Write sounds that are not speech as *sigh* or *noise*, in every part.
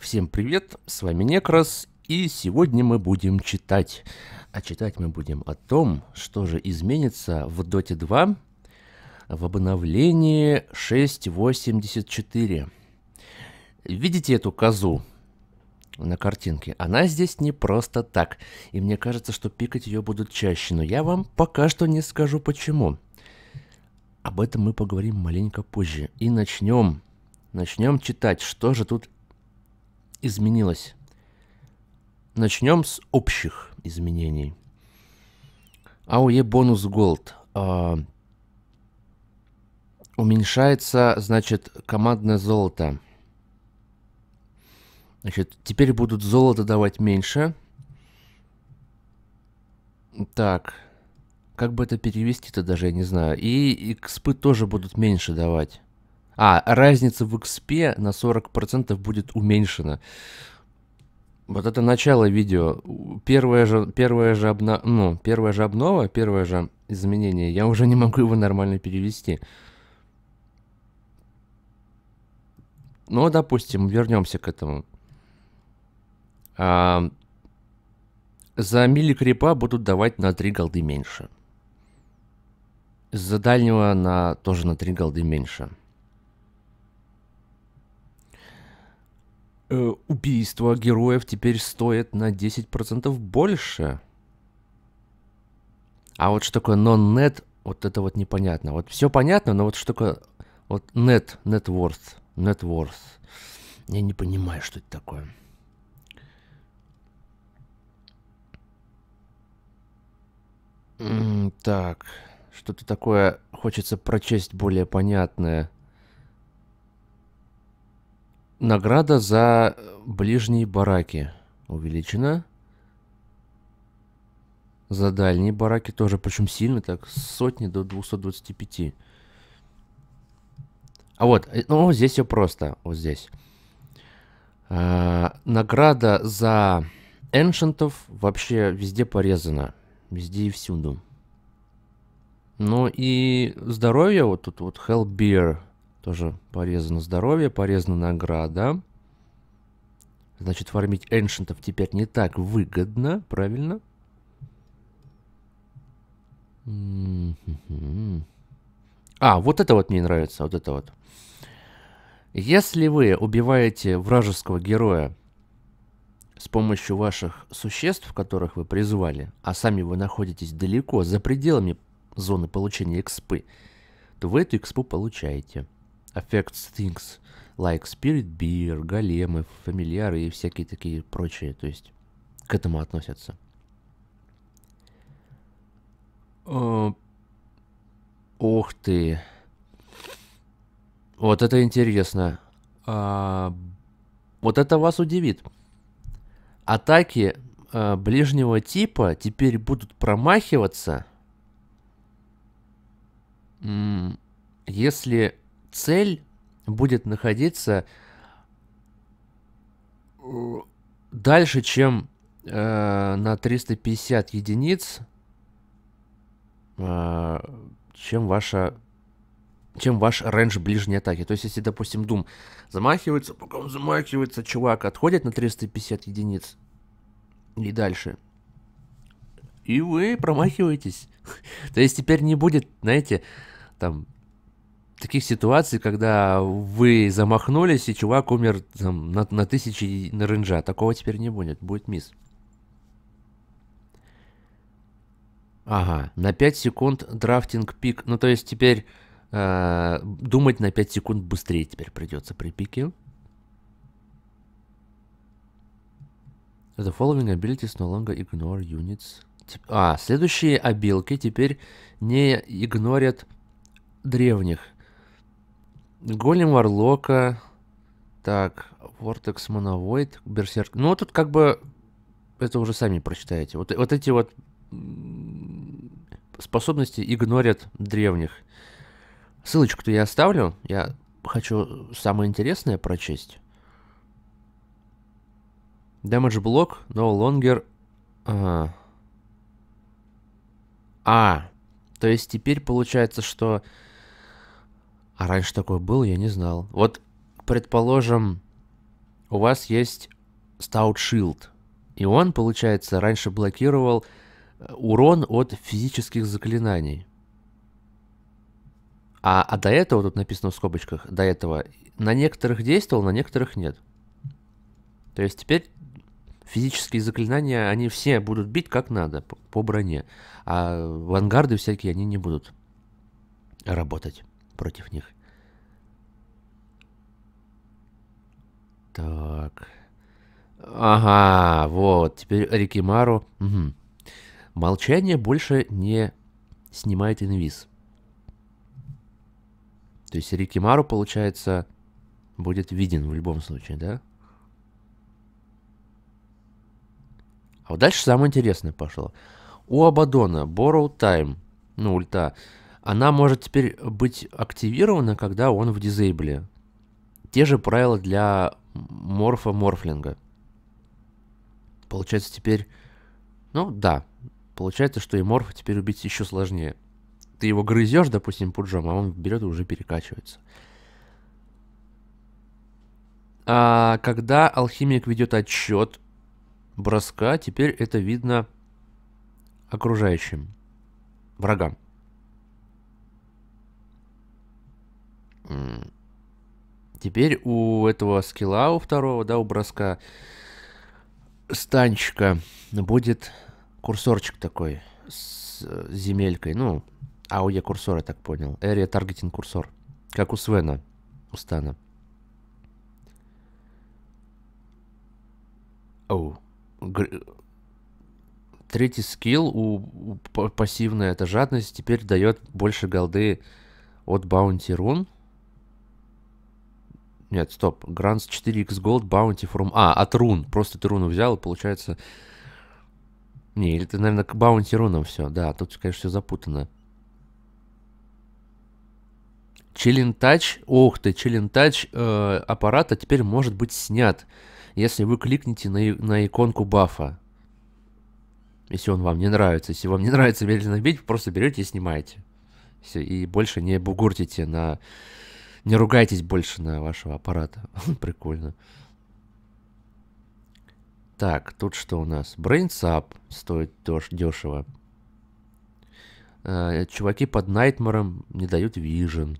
Всем привет, с вами Некрас, и сегодня мы будем читать. А читать мы будем о том, что же изменится в Доте 2 в обновлении 6.84. Видите эту козу на картинке? Она здесь не просто так, и мне кажется, что пикать ее будут чаще, но я вам пока что не скажу почему. Об этом мы поговорим маленько позже. И начнем. Начнем читать, что же тут изменилось? Начнем с общих изменений. АОЕ бонус голд. А, уменьшается, значит, командное золото. Значит, теперь будут золото давать меньше. Так. Как бы это перевести-то даже, я не знаю. И экспы тоже будут меньше давать. А, разница в XP на 40% будет уменьшена. Вот это начало видео. Первое же, первое же, обно... ну, первое же обнова, первое же изменение. Я уже не могу его нормально перевести. Ну, допустим, вернемся к этому. А, за мили крипа будут давать на 3 голды меньше. За дальнего на тоже на 3 голды меньше. э, убийства героев теперь стоит на 10% больше. А вот что такое non-net, вот это вот непонятно. Вот все понятно, но вот что такое вот net, net worth, net worth. Я не понимаю, что это такое. Так, что-то такое хочется прочесть более понятное. Награда за э, ближние бараки увеличена. За дальние бараки тоже, причем сильно так, с сотни до 225. А вот, э, ну, здесь все просто, вот здесь. А, награда за эншентов вообще везде порезана, везде и всюду. Ну и здоровье, вот тут вот Hellbeer тоже порезано здоровье, порезана награда. Значит, фармить эншентов теперь не так выгодно, правильно? А, вот это вот мне нравится, вот это вот. Если вы убиваете вражеского героя с помощью ваших существ, которых вы призвали, а сами вы находитесь далеко, за пределами зоны получения экспы, то вы эту экспу получаете affects things like spirit beer, големы, фамильяры и всякие такие прочие, то есть к этому относятся. О, э, ох ты. Вот это интересно. А, вот это вас удивит. Атаки а, ближнего типа теперь будут промахиваться, если цель будет находиться э, дальше, чем э, на 350 единиц, э, чем ваша чем ваш рейндж ближней атаки. То есть, если, допустим, Дум замахивается, пока он замахивается, чувак отходит на 350 единиц и дальше. И вы промахиваетесь. *laughs* То есть, теперь не будет, знаете, там таких ситуаций, когда вы замахнулись, и чувак умер там, на, на тысячи на ренджа. Такого теперь не будет, будет мисс. Ага, на 5 секунд драфтинг пик. Ну, то есть теперь э, думать на 5 секунд быстрее теперь придется при пике. The following abilities no longer ignore units. А, следующие обилки теперь не игнорят древних Голем Варлока. Так, Vortex Monovoid, Берсерк. Ну, тут как бы... Это уже сами прочитаете. Вот, вот эти вот способности игнорят древних. Ссылочку-то я оставлю. Я хочу самое интересное прочесть. Damage блок, no longer... Ага. А, то есть теперь получается, что а раньше такое было, я не знал. Вот, предположим, у вас есть Stout Shield, и он, получается, раньше блокировал э, урон от физических заклинаний. А, а до этого, тут написано в скобочках, до этого, на некоторых действовал, на некоторых нет. То есть теперь физические заклинания, они все будут бить как надо, по, по броне. А вангарды всякие, они не будут работать против них. Так. Ага, вот. Теперь Рикимару. Угу. Молчание больше не снимает инвиз. То есть Рикимару, получается, будет виден в любом случае, да? А вот дальше самое интересное пошло. У Абадона Borrow Time, ну, ульта, она может теперь быть активирована, когда он в дизейбле. Те же правила для морфа морфлинга. Получается теперь... Ну да, получается, что и морфа теперь убить еще сложнее. Ты его грызешь, допустим, пуджом, а он берет и уже перекачивается. А когда алхимик ведет отчет броска, теперь это видно окружающим врагам. Теперь у этого скилла, у второго, да, у броска, станчика будет курсорчик такой с э, земелькой, ну, AOE а курсор, я так понял. Area Targeting курсор, как у Свена, у Стана. Оу. Гр... Третий скилл у, у пассивная это жадность теперь дает больше голды от баунти рун нет, стоп. Grants 4x Gold Bounty from... А, от рун. Просто ты руну взял, и получается... Не, или ты, наверное, к баунти рунам все. Да, тут, конечно, все запутано. Touch, ох ты, Touch э, аппарата теперь может быть снят, если вы кликните на, на иконку бафа. Если он вам не нравится. Если вам не нравится медленно бить, просто берете и снимаете. Все, и больше не бугуртите на не ругайтесь больше на вашего аппарата. *laughs* Прикольно. Так, тут что у нас? Брейнсап стоит деш дешево. Э, чуваки под Найтмором не дают вижен.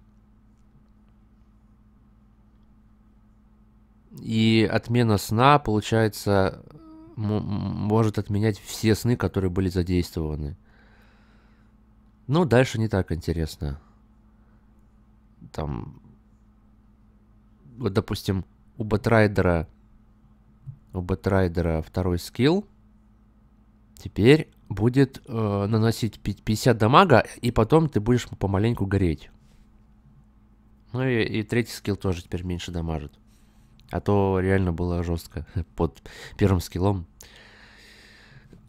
И отмена сна, получается, может отменять все сны, которые были задействованы. Ну, дальше не так интересно. Там вот, допустим, у Бэтрайдера, у Бэтрайдера второй скилл, теперь будет э, наносить 50 дамага, и потом ты будешь помаленьку гореть. Ну и, и третий скилл тоже теперь меньше дамажит. А то реально было жестко *laughs* под первым скиллом.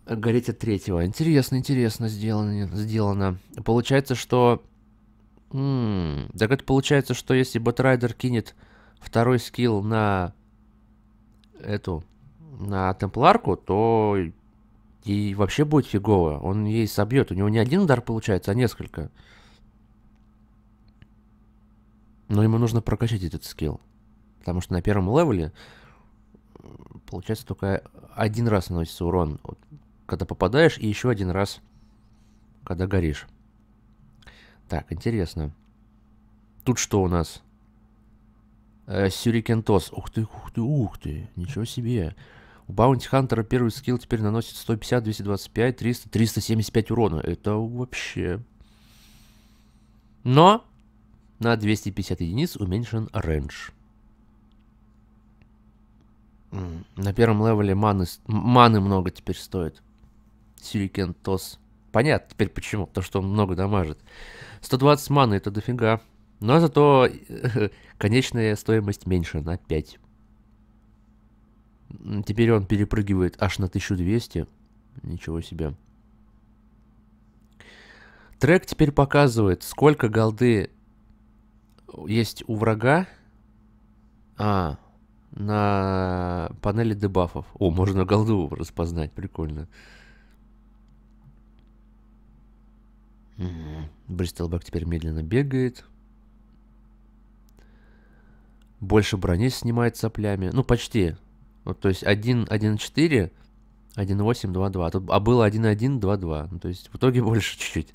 Гореть от третьего. Интересно, интересно сделано. сделано. Получается, что... М-м, так это получается, что если Батрайдер кинет второй скилл на эту, на темпларку, то и вообще будет фигово. Он ей собьет. У него не один удар получается, а несколько. Но ему нужно прокачать этот скилл. Потому что на первом левеле получается только один раз наносится урон, вот, когда попадаешь, и еще один раз, когда горишь. Так, интересно. Тут что у нас? Э, Сюрикентос. Ух ты, ух ты, ух ты. Ничего себе. У Баунти Хантера первый скилл теперь наносит 150, 225, 300, 375 урона. Это вообще... Но на 250 единиц уменьшен рейндж. На первом левеле маны, маны много теперь стоит. Сюрикентос, Тос. Понятно теперь почему, потому что он много дамажит. 120 маны это дофига. Но зато *laughs* Конечная стоимость меньше на 5. Теперь он перепрыгивает аж на 1200. Ничего себе. Трек теперь показывает, сколько голды есть у врага. А, на панели дебафов. О, можно голду распознать, прикольно. Бристлбэк теперь медленно бегает больше брони снимает соплями. Ну, почти. Вот, то есть 1, 1.4, 1.8, 2.2. А, тут, а было 1.1, 2.2. Ну, то есть в итоге *laughs* больше чуть-чуть.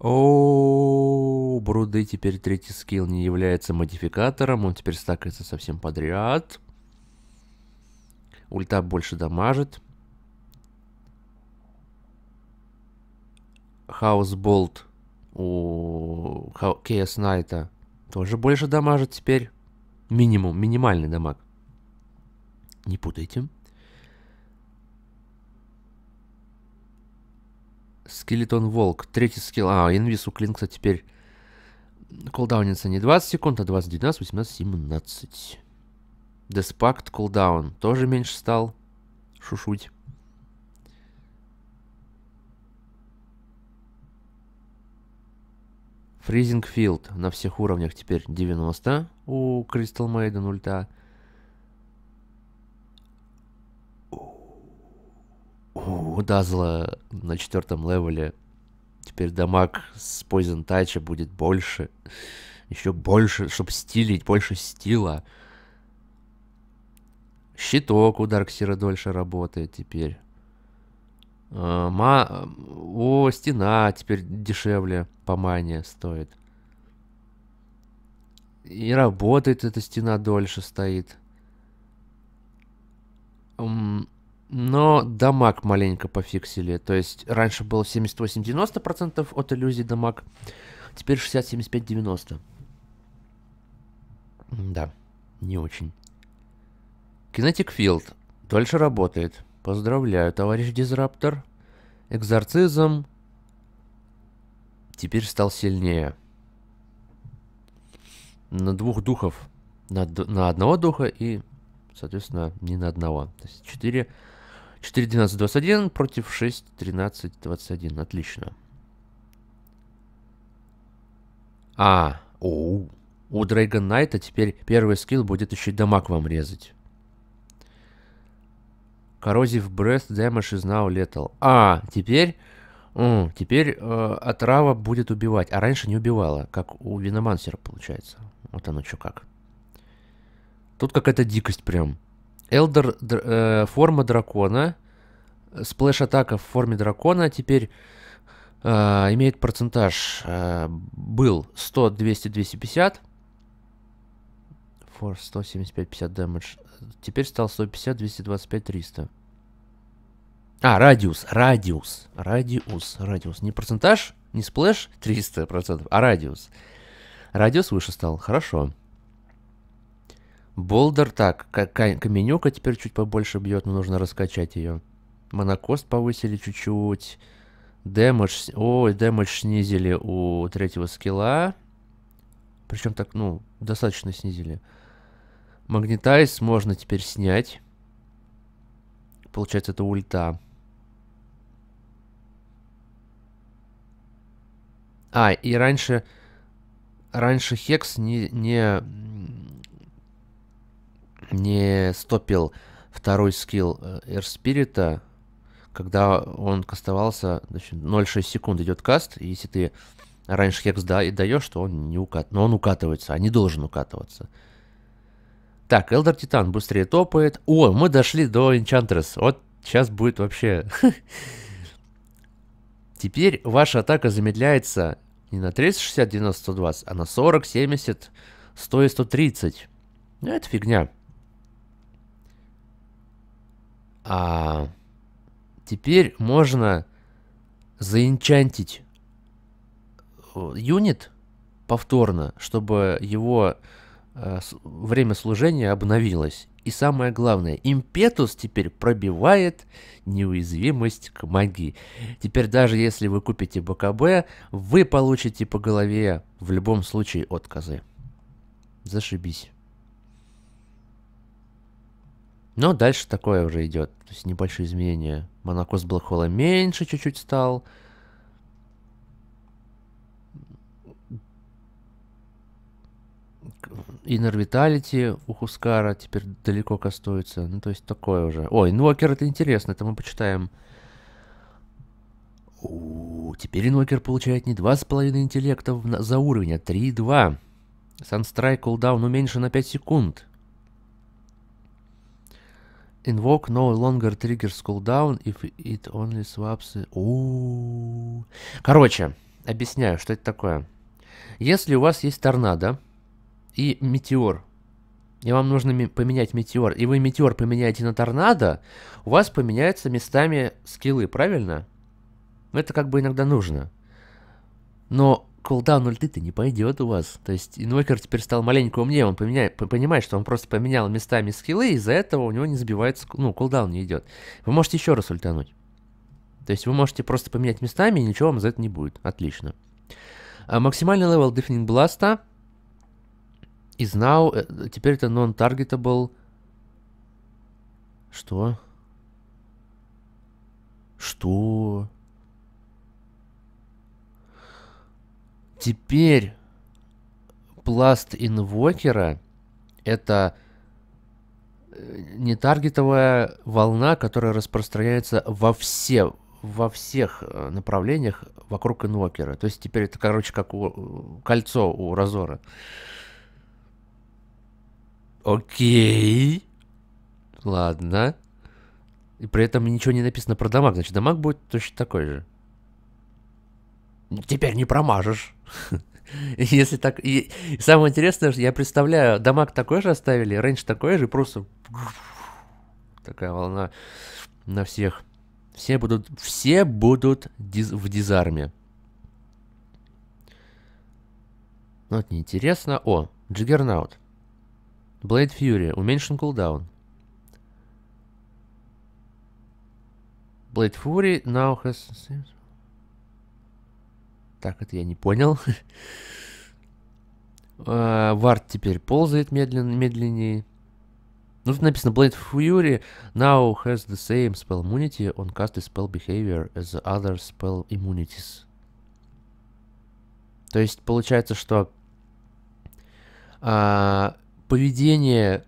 О, бруды, теперь третий скилл не является модификатором, он теперь стакается совсем подряд. Ульта больше дамажит. Хаус Болт у Кейс Найта тоже больше дамажит теперь. Минимум, минимальный дамаг. Не путайте. Скелетон Волк. Третий скилл. А, Инвис у Клинкса теперь колдаунится не 20 секунд, а 20, 19, 18, 17. Деспакт колдаун тоже меньше стал. Шушуть. Freezing Field на всех уровнях теперь 90 у Crystal Maiden ульта. У Дазла на четвертом левеле теперь дамаг с Poison Touch будет больше. Еще больше, чтобы стилить, больше стила. Щиток у Дарксира дольше работает теперь. Э, ма... Э, о, стена теперь дешевле по мане стоит. И работает эта стена дольше стоит. Но дамаг маленько пофиксили. То есть раньше было 78-90% от иллюзий дамаг. Теперь 60-75-90. Да, не очень. кинетик филд дольше работает. Поздравляю, товарищ Дизраптор. Экзорцизм теперь стал сильнее. На двух духов. На, на одного духа и, соответственно, не на одного. То есть 4, 4 12, 21 против 6, 13, 21. Отлично. А, оу. У Дрейгон Найта теперь первый скилл будет еще и дамаг вам резать. Коррозив breath damage is now lethal. А, теперь... Mm, теперь э, отрава будет убивать. А раньше не убивала, как у Виномансера получается. Вот оно что как. Тут какая-то дикость прям. Элдер др, э, форма дракона. Сплэш-атака в форме дракона. Теперь э, имеет процентаж. Э, был 100, 200, 250. Force 175, 50 damage теперь стал 150, 225, 300. А, радиус, радиус, радиус, радиус. Не процентаж, не сплэш 300%, а радиус. Радиус выше стал, хорошо. Болдер, так, каменюка теперь чуть побольше бьет, но нужно раскачать ее. Монокост повысили чуть-чуть. Дэмэдж, ой, дэмэдж снизили у третьего скилла. Причем так, ну, достаточно снизили. Магнитайз можно теперь снять. Получается, это ульта. А, и раньше... Раньше Хекс не... Не, не стопил второй скилл Эрспирита, когда он кастовался... 0,6 секунд идет каст, и если ты раньше Хекс да, и даешь, то он не укат... Но он укатывается, а не должен укатываться. Так, Элдер Титан быстрее топает. О, мы дошли до Энчантрес. Вот сейчас будет вообще... *laughs* Теперь ваша атака замедляется не на 30, 60, 90, 120, а на 40, 70, 100 и 130. Ну, это фигня. А теперь можно заинчантить э, юнит повторно, чтобы его Э, время служения обновилось. И самое главное, импетус теперь пробивает неуязвимость к магии. Теперь даже если вы купите БКБ, вы получите по голове в любом случае отказы. Зашибись. Но дальше такое уже идет. То есть небольшие изменения. Монокос Блэкхола меньше чуть-чуть стал. Inner Vitality у Хускара теперь далеко кастуется. Ну, то есть такое уже. О, инвокер это интересно, это мы почитаем. О, теперь инвокер получает не 2,5 интеллекта за уровень, а 3,2. Санстрайк кулдаун уменьшен на 5 секунд. Invoke no longer triggers cooldown if it only swaps... О, Короче, объясняю, что это такое. Если у вас есть торнадо, и метеор. И вам нужно поменять метеор. И вы метеор поменяете на торнадо, у вас поменяются местами скиллы, правильно? Это как бы иногда нужно. Но кулдаун ульты-то не пойдет у вас. То есть инвокер теперь стал маленько умнее, он поменяет, понимает, что он просто поменял местами скиллы, и из-за этого у него не забивается, ну, кулдаун не идет. Вы можете еще раз ультануть. То есть вы можете просто поменять местами, и ничего вам за это не будет. Отлично. А максимальный левел Deafening Blast Is now, теперь это non-targetable. Что? Что? Теперь пласт инвокера это э, не таргетовая волна, которая распространяется во все во всех э, направлениях вокруг инвокера. То есть теперь это, короче, как у, э, кольцо у разора. Окей. Ладно. И при этом ничего не написано про дамаг. Значит, дамаг будет точно такой же. Теперь не промажешь. *laughs* Если так... И самое интересное, что я представляю, дамаг такой же оставили, раньше такой же, просто... Такая волна на всех. Все будут... Все будут диз... в дизарме. Ну, это неинтересно. О, Джиггернаут. Blade Fury. Уменьшен кулдаун. Blade Fury now has... Так, это я не понял. Вард теперь ползает медленно, медленнее. Ну, тут написано Blade Fury now has the same spell immunity on cast spell behavior as other spell immunities. То есть получается, что а, поведение,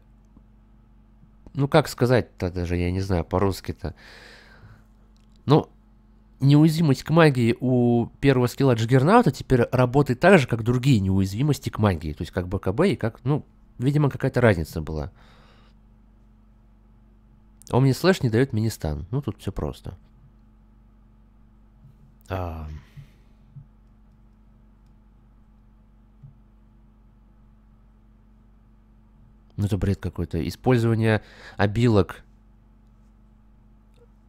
ну как сказать-то даже, я не знаю по-русски-то. но ну, неуязвимость к магии у первого скилла Джиггернаута теперь работает так же, как другие неуязвимости к магии. То есть как БКБ и как, ну, видимо, какая-то разница была. Омни слэш не дает мини стан. Ну, тут все просто. А... Uh... Ну, это бред какой-то. Использование обилок.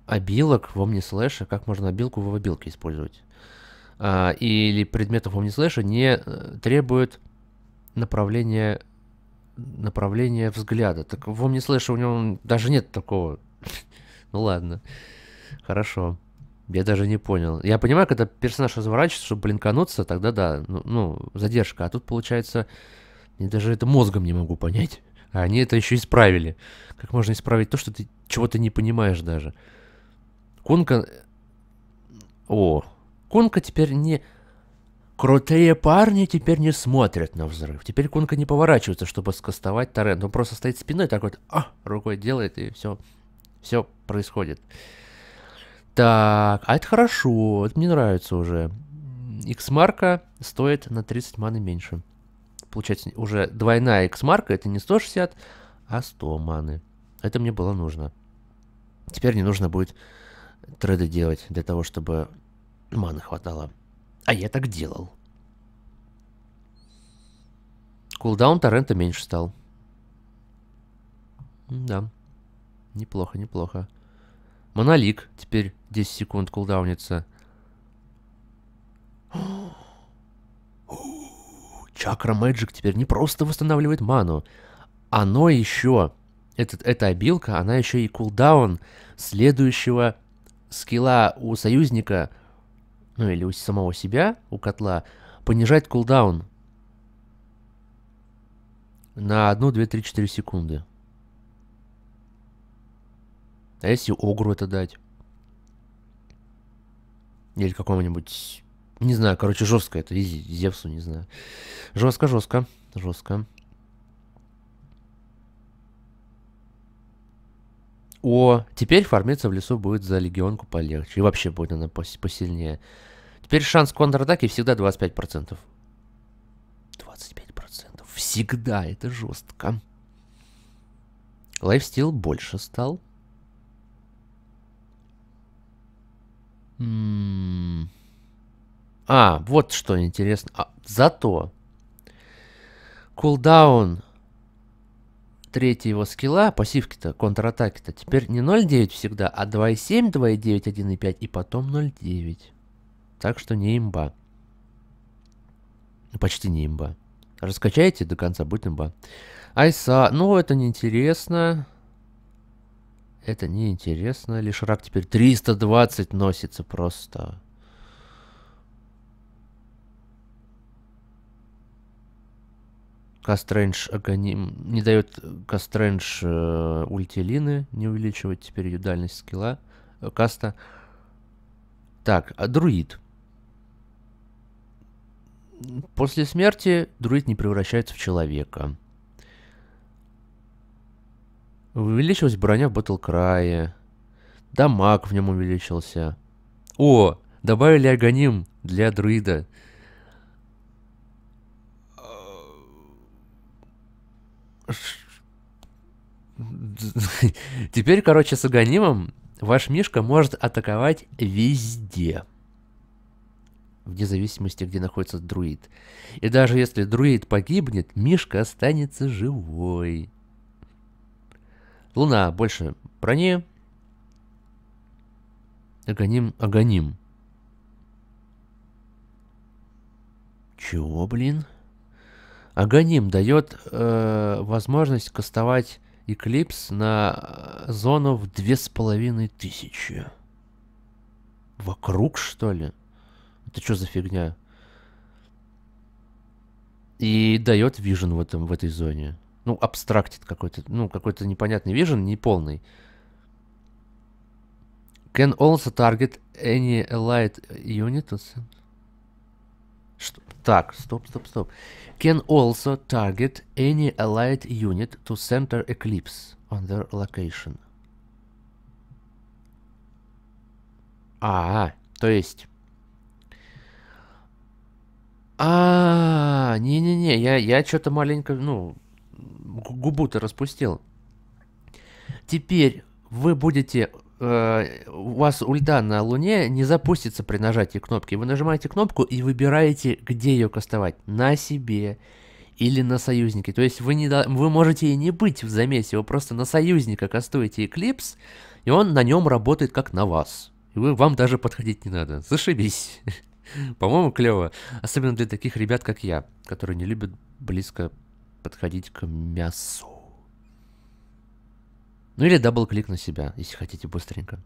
Обилок в Omnislash. А как можно обилку в обилке использовать? А, или предметов в Omnislash не э, требует направления направления взгляда. Так в Omnislash у него даже нет такого. *laughs* ну ладно. Хорошо. Я даже не понял. Я понимаю, когда персонаж разворачивается, чтобы блинкануться, тогда да, ну, ну задержка. А тут получается, я даже это мозгом не могу понять. А они это еще исправили. Как можно исправить то, что ты чего-то не понимаешь даже? Кунка, э, О, Кунка теперь не... Крутые парни теперь не смотрят на взрыв. Теперь Кунка не поворачивается, чтобы скастовать торрент. Он просто стоит спиной так вот, а, рукой делает, и все. Все происходит. Так, а это хорошо, это мне нравится уже. X-марка стоит на 30 маны меньше получается, уже двойная X-марка, это не 160, а 100 маны. Это мне было нужно. Теперь не нужно будет треды делать для того, чтобы маны хватало. А я так делал. Кулдаун торрента меньше стал. Да. Неплохо, неплохо. Монолик теперь 10 секунд кулдаунится. Чакра Мэджик теперь не просто восстанавливает ману, оно еще, этот, эта обилка, она еще и кулдаун следующего скилла у союзника, ну или у самого себя, у котла, понижает кулдаун на 1, 2, 3, 4 секунды. А если Огру это дать? Или какому-нибудь не знаю, короче, жестко это, изи, Зевсу, не знаю. Жестко, жестко, жестко. О, теперь фармиться в лесу будет за легионку полегче. И вообще будет она пос посильнее. Теперь шанс контратаки всегда 25%. 25%. Всегда это жестко. Лайфстил больше стал. Ммм... А, вот что интересно. А, зато кулдаун третьего его скилла, пассивки-то, контратаки-то, теперь не 0.9 всегда, а 2.7, 2.9, 1.5 и потом 0.9. Так что не имба. Почти не имба. Раскачайте до конца, будет имба. Айса, ну это неинтересно. Это неинтересно. Лишь рак теперь 320 носится просто. Кастрендж Аганим не дает э, Кастрендж э, ультилины, не увеличивать теперь ее дальность скилла, э, каста. Так, а друид. После смерти друид не превращается в человека. Увеличилась броня в Батлкрае. Дамаг в нем увеличился. О, добавили агоним для друида. Теперь, короче, с агонимом ваш мишка может атаковать везде. Вне зависимости, где находится друид. И даже если друид погибнет, мишка останется живой. Луна, больше брони. Агоним, агоним. Чего, блин? Аганим дает э, возможность кастовать Эклипс на э, зону в две с половиной тысячи. Вокруг, что ли? Это что за фигня? И дает вижен в, этом, в этой зоне. Ну, абстрактит какой-то. Ну, какой-то непонятный вижен, неполный. Can also target any allied unit. Что? Так, стоп, стоп, стоп. Can also target any allied unit to center eclipse on their location. А, то есть... А, не-не-не, я, я что-то маленько, ну, губу-то распустил. Теперь вы будете Э, у вас ульда на Луне не запустится при нажатии кнопки. Вы нажимаете кнопку и выбираете, где ее кастовать. На себе или на союзнике. То есть вы, не, вы можете и не быть в замесе, вы просто на союзника кастуете Эклипс, и он на нем работает как на вас. И вы, вам даже подходить не надо. Зашибись. *laughs* По-моему, клево. Особенно для таких ребят, как я, которые не любят близко подходить к мясу. Ну или дабл-клик на себя, если хотите быстренько.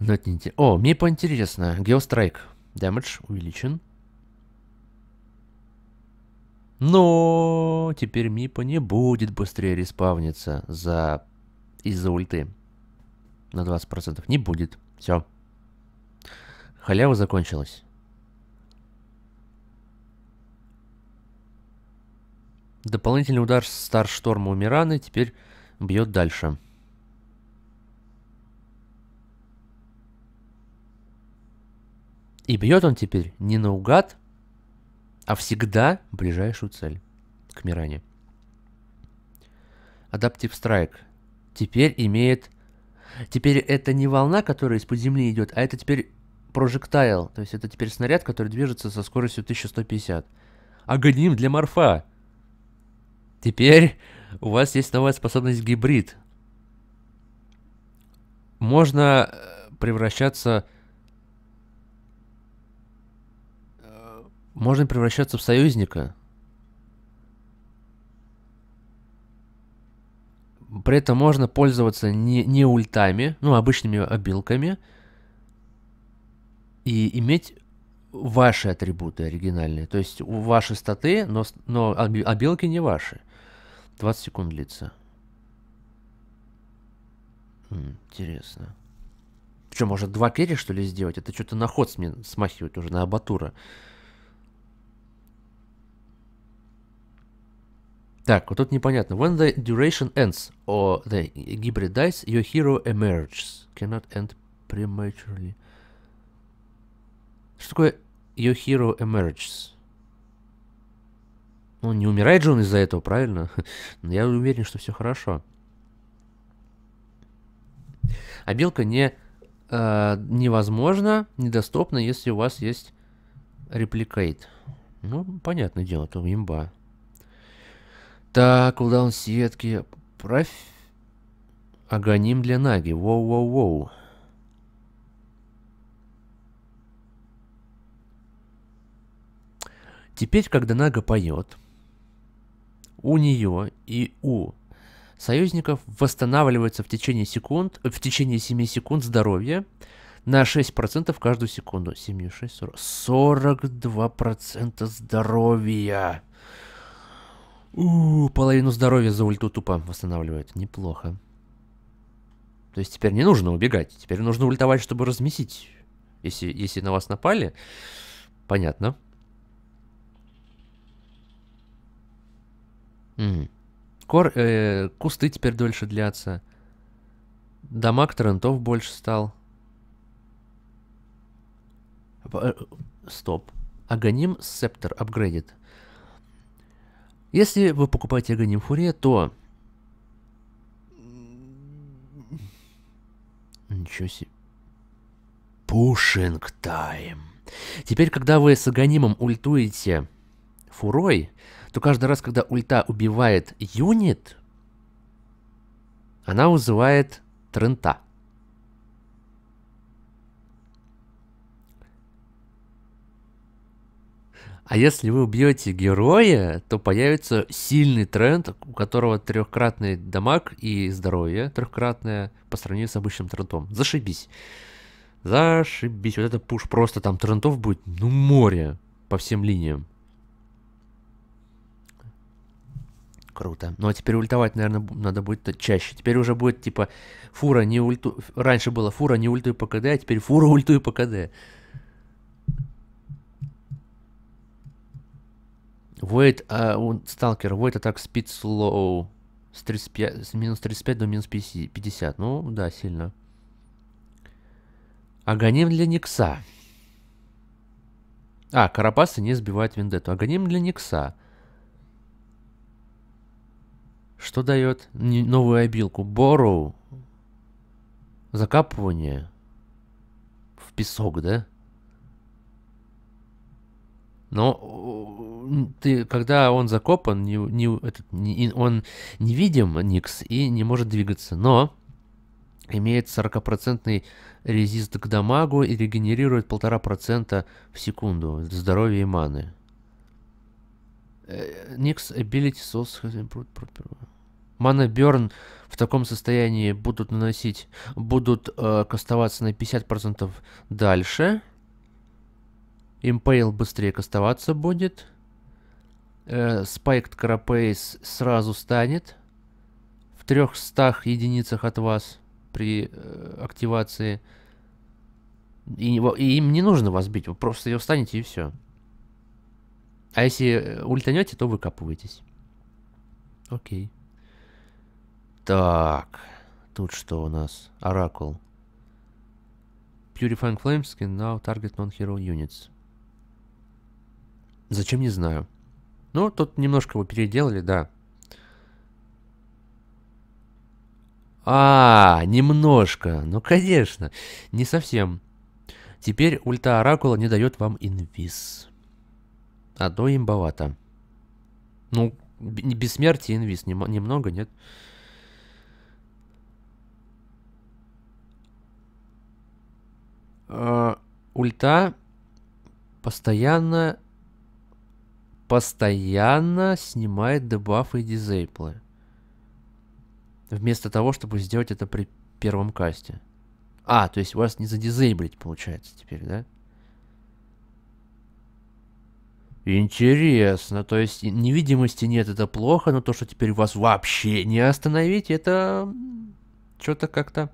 Но О, мне поинтересно. Geostrike. Damage увеличен. Но теперь Мипа не будет быстрее респавниться за... из-за ульты. На 20%. Не будет. Все. Халява закончилась. Дополнительный удар Старшторма у Мираны теперь бьет дальше. И бьет он теперь не наугад, а всегда ближайшую цель к Миране. Адаптив Страйк теперь имеет... Теперь это не волна, которая из-под земли идет, а это теперь прожектайл. То есть это теперь снаряд, который движется со скоростью 1150. Агоним для морфа! Теперь у вас есть новая способность гибрид. Можно э, превращаться... Э, можно превращаться в союзника. При этом можно пользоваться не, не ультами, ну, обычными обилками. И иметь ваши атрибуты оригинальные. То есть ваши статы, но, но обилки не ваши. 20 секунд длится. интересно. Что, может, два керри, что ли, сделать? Это что-то на ход мне смахивает уже, на абатура. Так, вот тут непонятно. When the duration ends or the hybrid dies, your hero emerges. Cannot end prematurely. Что такое your hero emerges? Ну, не умирает же он из-за этого, правильно? *laughs* Но я уверен, что все хорошо. А белка не, э, невозможно, недоступна, если у вас есть репликейт. Ну, понятное дело, то имба. Так, кулдаун сетки. Проф... Агоним для Наги. Воу-воу-воу. Теперь, когда Нага поет, у нее и у союзников восстанавливается в течение секунд, в течение 7 секунд здоровье на 6% каждую секунду. 7, 6, 40. 42% здоровья. У, половину здоровья за ульту тупо восстанавливает. Неплохо. То есть теперь не нужно убегать. Теперь нужно ультовать, чтобы разместить. Если, если на вас напали, понятно. Угу. Кор, э, кусты теперь дольше длятся. Дамаг трентов больше стал. Э, э, стоп. Аганим Септор апгрейдит. Если вы покупаете Аганим Фурия, то... Ничего себе. Пушинг тайм. Теперь, когда вы с Аганимом ультуете фурой, то каждый раз, когда ульта убивает юнит, она вызывает трента. А если вы убьете героя, то появится сильный тренд, у которого трехкратный дамаг и здоровье трехкратное по сравнению с обычным трендом. Зашибись. Зашибись. Вот это пуш просто там трендов будет, ну, море по всем линиям. Круто. Ну а теперь ультовать, наверное, надо будет чаще. Теперь уже будет типа фура не ульту... Раньше было фура не ультуй по КД, а теперь фура ультуй по КД. Войд, а, он, сталкер, Войд атак спид слоу. С, 35, с минус 35 до минус 50. Ну, да, сильно. Агоним для Никса. А, Карапасы не сбивают Вендетту. Агоним для Никса. Что дает новую обилку? Бору. Закапывание. В песок, да? Но э, ты, когда он закопан, не, не, этот, не, он невидим, Никс, и не может двигаться. Но имеет 40% резист к дамагу и регенерирует 1,5% в секунду здоровья и маны. Никс Ability Souls improved. Мана Берн в таком состоянии будут наносить, будут э, кастоваться на 50% дальше. Импейл быстрее кастоваться будет. Спайк э, Карапейс сразу станет в 300 единицах от вас при э, активации. И, и им не нужно вас бить, вы просто ее встанете и все. А если э, ультанете, то выкапываетесь. Окей. Так. Тут что у нас? Оракул. Purifying Flames can now target non-hero units. Зачем, не знаю. Ну, тут немножко его переделали, да. А, немножко. Ну, конечно. Не совсем. Теперь ульта Оракула не дает вам инвиз. Одно имбовато. Ну, бессмертие инвиз немного, нет? А, ульта постоянно постоянно снимает дебафы и дизейплы. Вместо того, чтобы сделать это при первом касте. А, то есть вас не задизейблить, получается, теперь, да? Интересно, то есть невидимости нет, это плохо, но то, что теперь вас вообще не остановить, это что-то как-то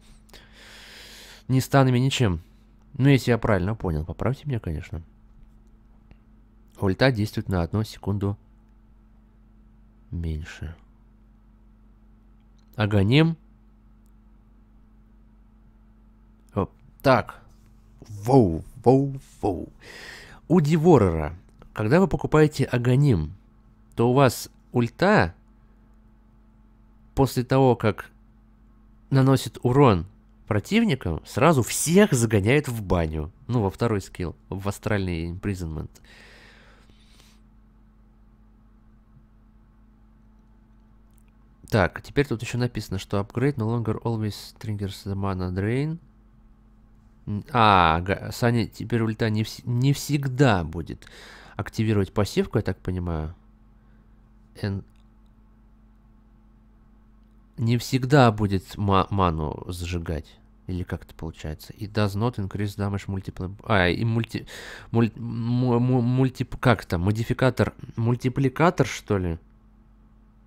не станами ничем. Ну, если я правильно понял, поправьте меня, конечно. Ульта действует на одну секунду меньше. Аганим. так. Воу, воу, воу. У Диворера когда вы покупаете Агоним, то у вас ульта после того, как наносит урон противникам, сразу всех загоняет в баню. Ну, во второй скилл, в астральный imprisonment. Так, теперь тут еще написано, что upgrade no longer always triggers the mana drain. А, Саня, теперь ульта не, вс не всегда будет активировать пассивку, я так понимаю. Н... Не всегда будет ма ману зажигать. Или как это получается? It does not increase damage multiple... А, и мульти... Муль... Мульти... Как там? Модификатор... Мультипликатор, что ли?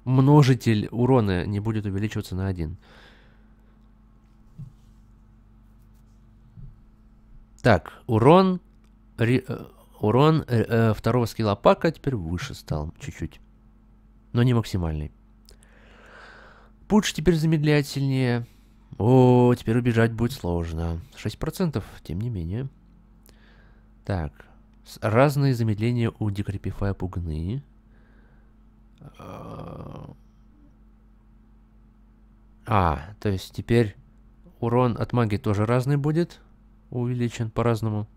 Множитель урона не будет увеличиваться на один. Так, урон... Э, Урон э, э, второго скилла пака теперь выше стал чуть-чуть. Но не максимальный. Пуч теперь сильнее. О, теперь убежать будет сложно. 6%, тем не менее. Так. Разные замедления у Декрепифая пугны. А, а, то есть теперь урон от магии тоже разный будет. Увеличен по-разному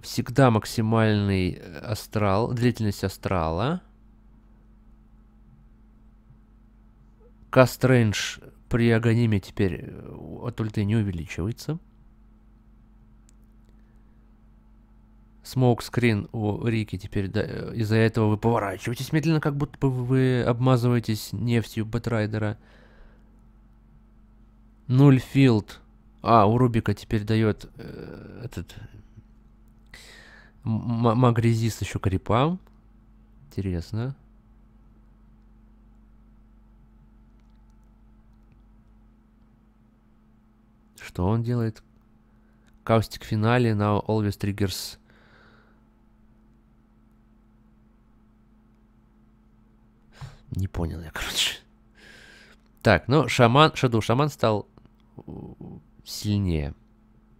всегда максимальный э, астрал, длительность астрала. Каст рейндж при агониме теперь э, от ульты не увеличивается. смоук-скрин у Рики теперь, да, э, из-за этого вы поворачиваетесь медленно, как будто бы вы обмазываетесь нефтью Бэтрайдера. Нуль филд. А, у Рубика теперь дает э, этот Магрезист еще крипам. Интересно. Что он делает? Каустик финале на Always Triggers. Не понял я, *laughs* короче. Так, ну, шаман, шаду шаман стал э, сильнее.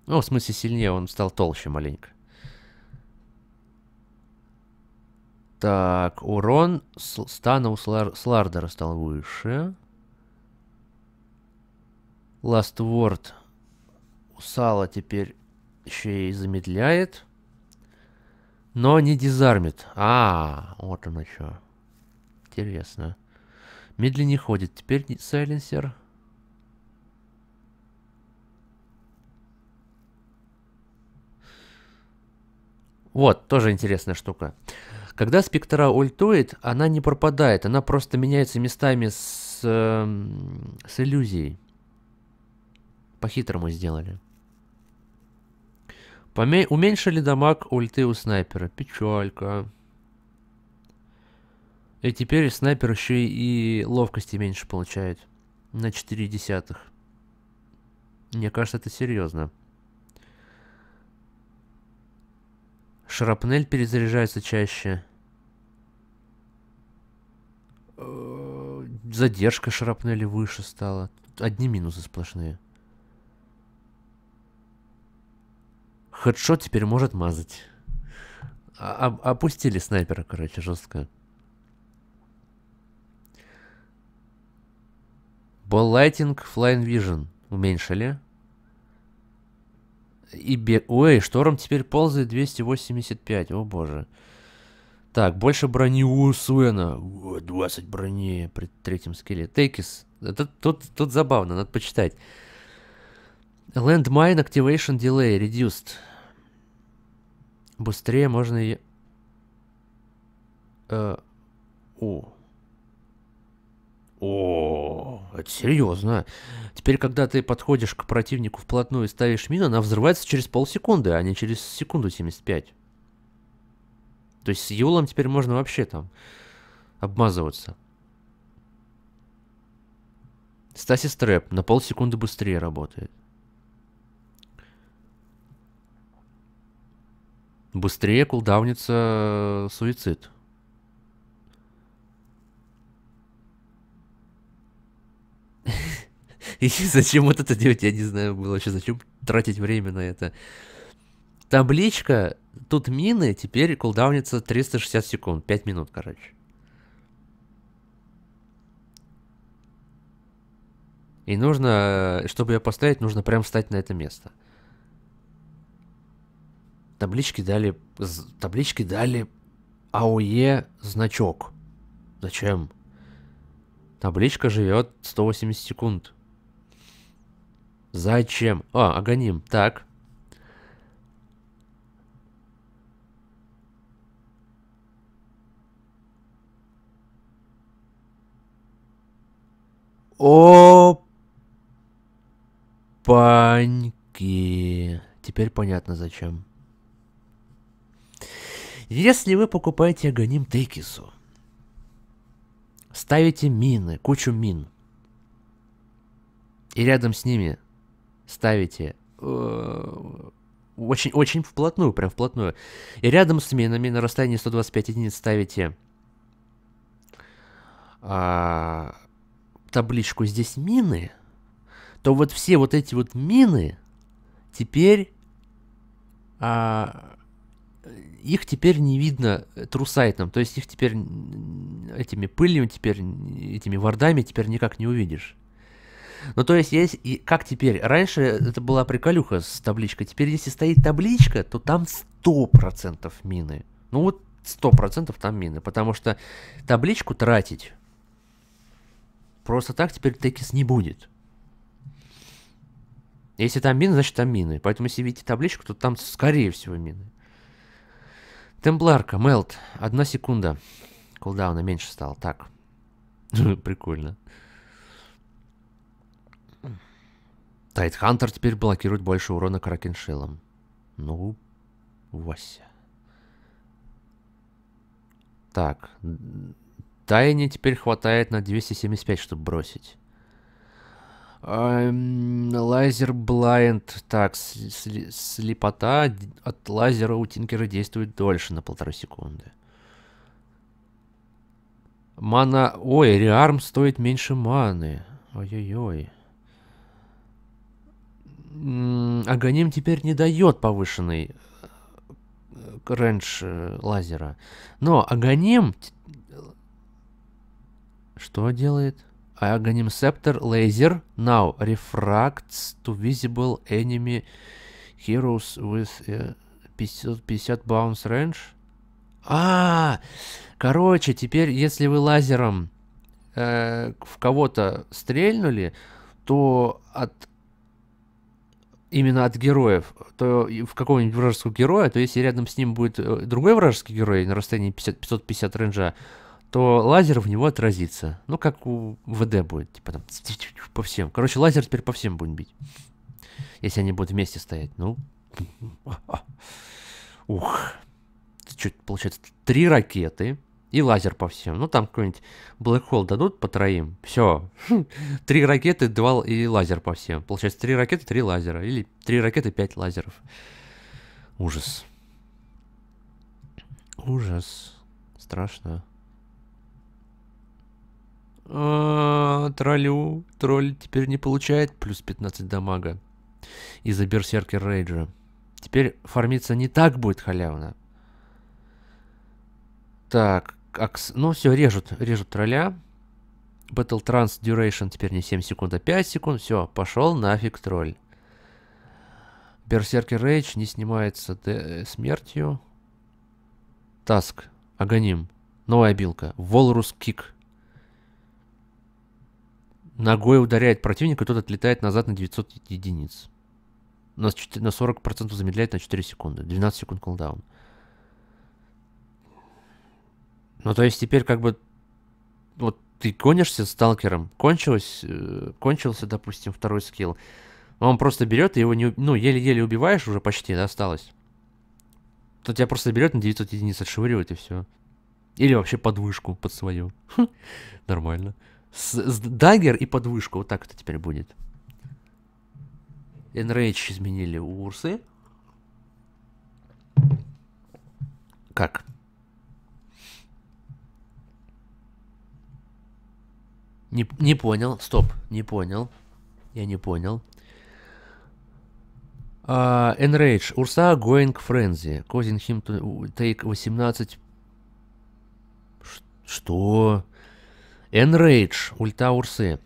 Ну, в смысле сильнее, он стал толще маленько. Так, урон стана у Слар Слардера стал выше. Last Word у Сала теперь еще и замедляет. Но не дизармит. А, вот оно что. Интересно. Медленнее ходит. Теперь сайленсер. Вот, тоже интересная штука. Когда спектра ультует, она не пропадает, она просто меняется местами с, э, с иллюзией. По-хитрому сделали. Поме уменьшили дамаг ульты у снайпера. Печалька. И теперь снайпер еще и, и ловкости меньше получает. На 4 десятых. Мне кажется, это серьезно. Шрапнель перезаряжается чаще. Э, задержка шрапнели выше стала. Одни минусы сплошные. Хедшот теперь может мазать. А, а опустили снайпера, короче, жестко. Боллайтинг, Flying Vision уменьшили. И бе, Ой, шторм теперь ползает 285, о боже. Так, больше брони у Суэна. 20 брони при третьем скеле. Тейкис. Тут, тут, тут забавно, надо почитать. Landmine Activation Delay Reduced. Быстрее можно и... Э, о. О, это серьезно. Теперь, когда ты подходишь к противнику вплотную и ставишь мину, она взрывается через полсекунды, а не через секунду 75. То есть с Юлом теперь можно вообще там обмазываться. Стаси Стрэп на полсекунды быстрее работает. Быстрее кулдаунится э, суицид. *laughs* И зачем вот это делать, я не знаю было вообще, зачем тратить время на это. Табличка, тут мины, теперь кулдаунится 360 секунд, 5 минут, короче. И нужно, чтобы ее поставить, нужно прям встать на это место. Таблички дали, таблички дали АОЕ значок. Зачем? Табличка живет 180 секунд. Зачем? А, агоним. Так. Опаньки. Теперь понятно зачем. Если вы покупаете Аганим Тейкису, ставите мины, кучу мин, и рядом с ними ставите очень-очень э, вплотную, прям вплотную. И рядом с минами на расстоянии 125 единиц ставите а, табличку «Здесь мины», то вот все вот эти вот мины теперь... А, их теперь не видно трусайтом, то есть их теперь этими пылью, теперь этими вардами теперь никак не увидишь. Ну, то есть, есть и как теперь? Раньше это была приколюха с табличкой. Теперь, если стоит табличка, то там 100% мины. Ну, вот 100% там мины, потому что табличку тратить Просто так теперь текис не будет. Если там мины, значит там мины. Поэтому если видите табличку, то там скорее всего мины. Темпларка, мелт. Одна секунда. Кулдауна меньше стал. Так. *laughs* Прикольно. Тайтхантер теперь блокирует больше урона Кракеншилом. Ну, Вася. Так, Тайне теперь хватает на 275, чтобы бросить. Эм, лазер Блайнд. Так, слепота от лазера у Тинкера действует дольше на полторы секунды. Мана... Ой, реарм стоит меньше маны. Ой-ой-ой. Агоним теперь не дает повышенный э, рендж э, лазера. Но агоним что делает? Аганим Scepter Laser now refracts to visible enemy heroes with 50 э, bounce range. А, -а, а, короче, теперь если вы лазером э, в кого-то стрельнули, то от именно от героев, то в какого-нибудь вражеского героя, то если рядом с ним будет э, другой вражеский герой на расстоянии 50, 550 ренжа то лазер в него отразится. Ну, как у ВД будет, типа там по всем. Короче, лазер теперь по всем будем бить. Если они будут вместе стоять. Ну. *laughs* Ух. Чуть, получается, три ракеты и лазер по всем. Ну, там какой-нибудь Black Hole дадут по троим. Все. *laughs* Три ракеты, два и лазер по всем. Получается, три ракеты, три лазера. Или три ракеты, пять лазеров. Ужас. Ужас. Страшно. А, троллю. Тролль теперь не получает плюс 15 дамага из-за берсеркер рейджа. Теперь фармиться не так будет халявно. Так, акс... ну все, режут, режут тролля. Battle Trans Duration теперь не 7 секунд, а 5 секунд. Все, пошел нафиг тролль. Берсеркер Рейдж не снимается э, смертью. Таск, Аганим, новая билка, Волрус Кик. Ногой ударяет противника, тот отлетает назад на 900 единиц. На 40% замедляет на 4 секунды. 12 секунд кулдаун. Ну, то есть теперь как бы... Вот ты гонишься с сталкером, кончилось, э, кончился, допустим, второй скилл. Он просто берет и его не, ну, еле-еле убиваешь, уже почти, да, осталось. То тебя просто берет на 900 единиц, отшвыривает и все. Или вообще подвышку под свою. *laughs* Нормально. С, с дагер и подвышка, Вот так это теперь будет. Enrage изменили Урсы. Как? Не, не понял. Стоп. Не понял. Я не понял. Uh, а, enrage. Урса going frenzy. Causing him to take 18... Ш что? Enrage, ульта Урсы.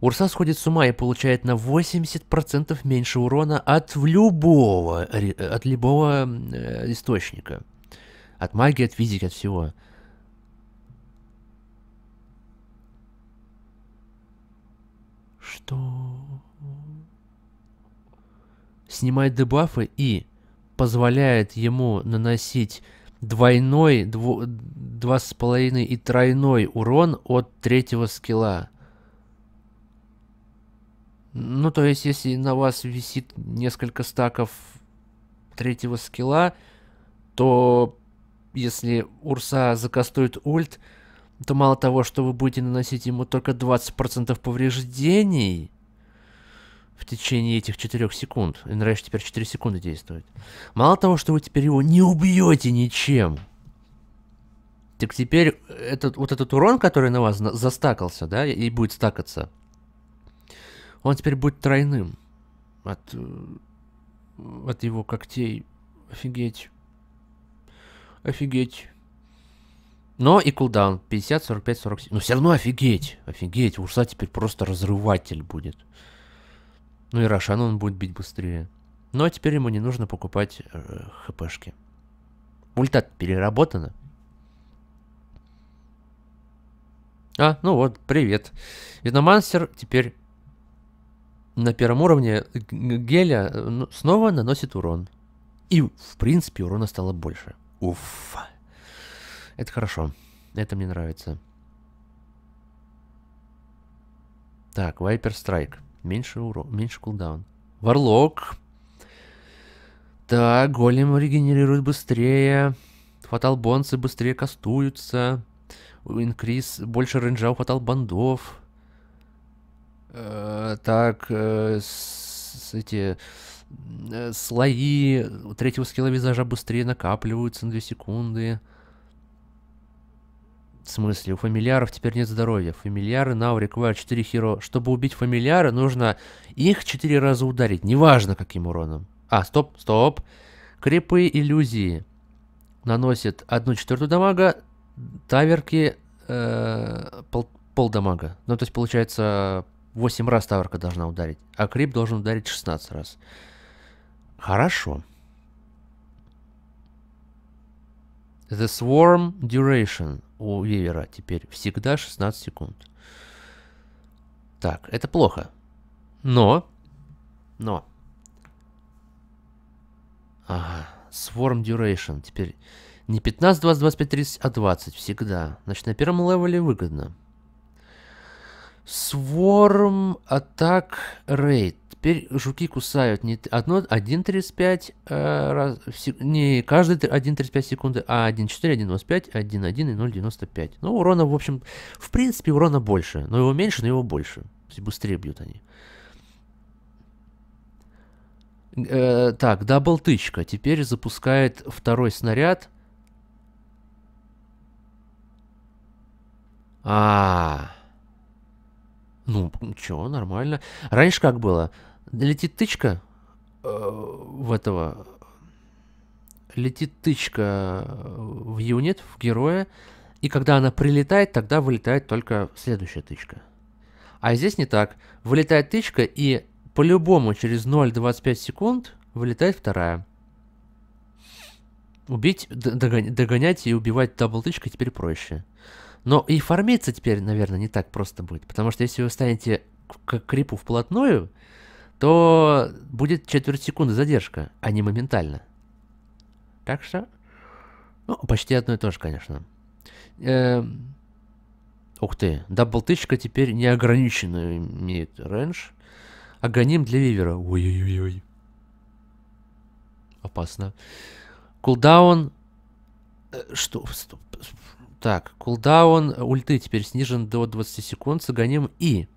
Урса сходит с ума и получает на 80% меньше урона от любого, от любого э, источника. От магии, от физики, от всего. Что? Снимает дебафы и позволяет ему наносить двойной, дво, два с половиной и тройной урон от третьего скилла. Ну, то есть, если на вас висит несколько стаков третьего скилла, то если Урса закастует ульт, то мало того, что вы будете наносить ему только 20% повреждений, в течение этих 4 секунд. Энрэш теперь 4 секунды действует. Мало того, что вы теперь его не убьете ничем. Так теперь этот, вот этот урон, который на вас застакался, да, и будет стакаться, он теперь будет тройным от, э, от его когтей. Офигеть. Офигеть. Но и кулдаун 50, 45, 47. Но все равно офигеть. Офигеть, урса теперь просто разрыватель будет. Ну и Рошану он будет бить быстрее. Ну а теперь ему не нужно покупать э, хпшки. Ульта переработана. А, ну вот, привет. Виномансер теперь на первом уровне геля э, ну, снова наносит урон. И, в принципе, урона стало больше. Уф. Это хорошо. Это мне нравится. Так, Вайпер Страйк. Меньше, уро... меньше кулдаун. Варлок. Так, голем регенерирует быстрее. Фаталбонцы быстрее кастуются. Инкрис больше рейнджа у фаталбандов. Э, так, э, с, эти э, слои третьего скилла визажа быстрее накапливаются на 2 секунды. В смысле, у фамильяров теперь нет здоровья. Фамильяры now require 4 херо. Чтобы убить фамильяра, нужно их 4 раза ударить. Неважно, каким уроном. А, стоп, стоп. Крепы иллюзии. наносят 1 четвертую дамага. Таверки э, пол, пол дамага. Ну, то есть, получается, 8 раз таверка должна ударить. А крип должен ударить 16 раз. Хорошо. The Swarm Duration у вевера теперь всегда 16 секунд. Так, это плохо. Но, но, ага, Swarm Duration теперь не 15, 20, 25, 30, а 20 всегда. Значит, на первом левеле выгодно. Swarm Attack Rate. Теперь жуки кусают не 1,35, э, раз, не каждый 1,35 секунды, а 1,4, 1,25, 1,1 и 0,95. Ну, урона, в общем, в принципе, урона больше. Но его меньше, но его больше. То есть быстрее бьют они. Э, так, дабл-тычка. Теперь запускает второй снаряд. А, -а, -а. Ну, ничего, нормально. Раньше как было? Летит тычка э, в этого... Летит тычка э, в юнит, в героя, и когда она прилетает, тогда вылетает только следующая тычка. А здесь не так. Вылетает тычка, и по-любому через 0,25 секунд вылетает вторая. Убить, догонять, догонять и убивать дабл тычкой теперь проще. Но и фармиться теперь, наверное, не так просто будет. Потому что если вы станете к, к крипу вплотную, то будет четверть секунды задержка, а не моментально. Так что, ну, почти одно и то же, конечно. Э Ух ты, даблтычка теперь неограниченную имеет рейндж. Агоним для вивера. Ой-ой-ой. Опасно. Кулдаун... Э, что? Стоп. Так, кулдаун ульты теперь снижен до 20 секунд с агоним и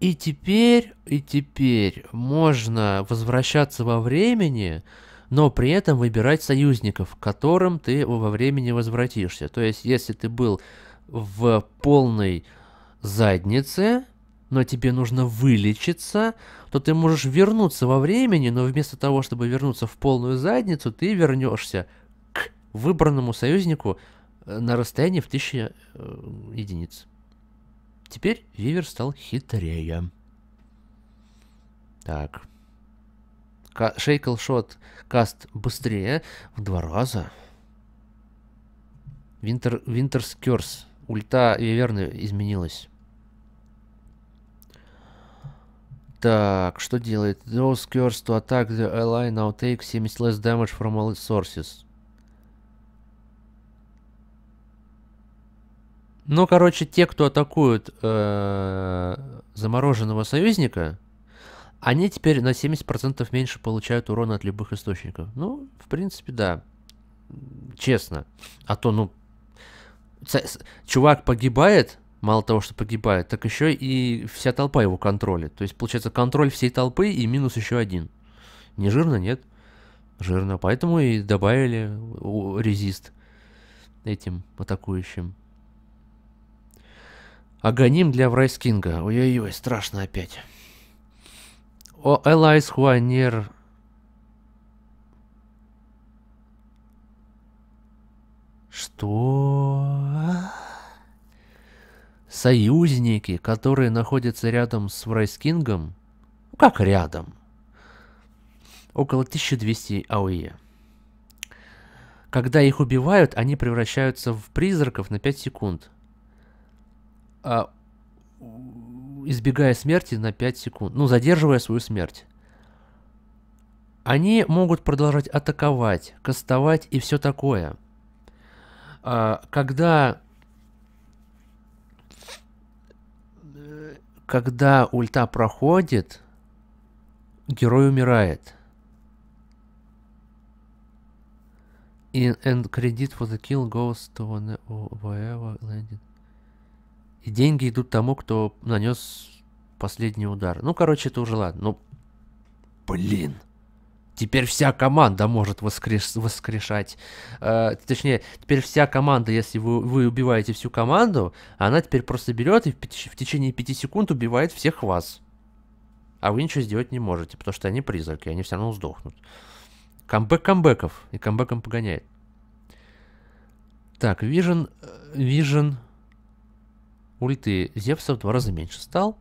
И теперь, и теперь можно возвращаться во времени, но при этом выбирать союзников, к которым ты во времени возвратишься. То есть, если ты был в полной заднице, но тебе нужно вылечиться, то ты можешь вернуться во времени, но вместо того, чтобы вернуться в полную задницу, ты вернешься к выбранному союзнику э, на расстоянии в тысячи э, единиц. Теперь Вивер стал хитрее. Так. Шейкл шот каст быстрее в два раза. Винтер, Винтер Скерс. Ульта Виверны изменилась. Так, что делает? Those curse to attack the ally now take 70 less damage from all sources. Ну, короче, те, кто атакуют э, замороженного союзника, они теперь на 70% меньше получают урона от любых источников. Ну, в принципе, да. Честно. А то, ну, чувак погибает, мало того, что погибает, так еще и вся толпа его контролит. То есть, получается, контроль всей толпы и минус еще один. Не жирно, нет? Жирно. Поэтому и добавили резист этим атакующим. Аганим для Врайскинга. Ой-ой-ой, страшно опять. О, Элайс Хуанер... Что? Союзники, которые находятся рядом с Врайскингом? Как рядом? Около 1200 ауе. Когда их убивают, они превращаются в призраков на 5 секунд а, избегая смерти на 5 секунд, ну, задерживая свою смерть. Они могут продолжать атаковать, кастовать и все такое. А, когда... Когда ульта проходит, герой умирает. И end credit for the kill goes to whoever landed. И деньги идут тому, кто нанес последний удар. Ну, короче, это уже ладно. Ну, блин. Теперь вся команда может воскрес... воскрешать. Э, точнее, теперь вся команда, если вы, вы убиваете всю команду, она теперь просто берет и в, в течение 5 секунд убивает всех вас. А вы ничего сделать не можете, потому что они призраки, они все равно сдохнут. Камбэк камбэков. И камбэком погоняет. Так, Vision... Э, Vision... Ульты Зевса в два раза меньше стал.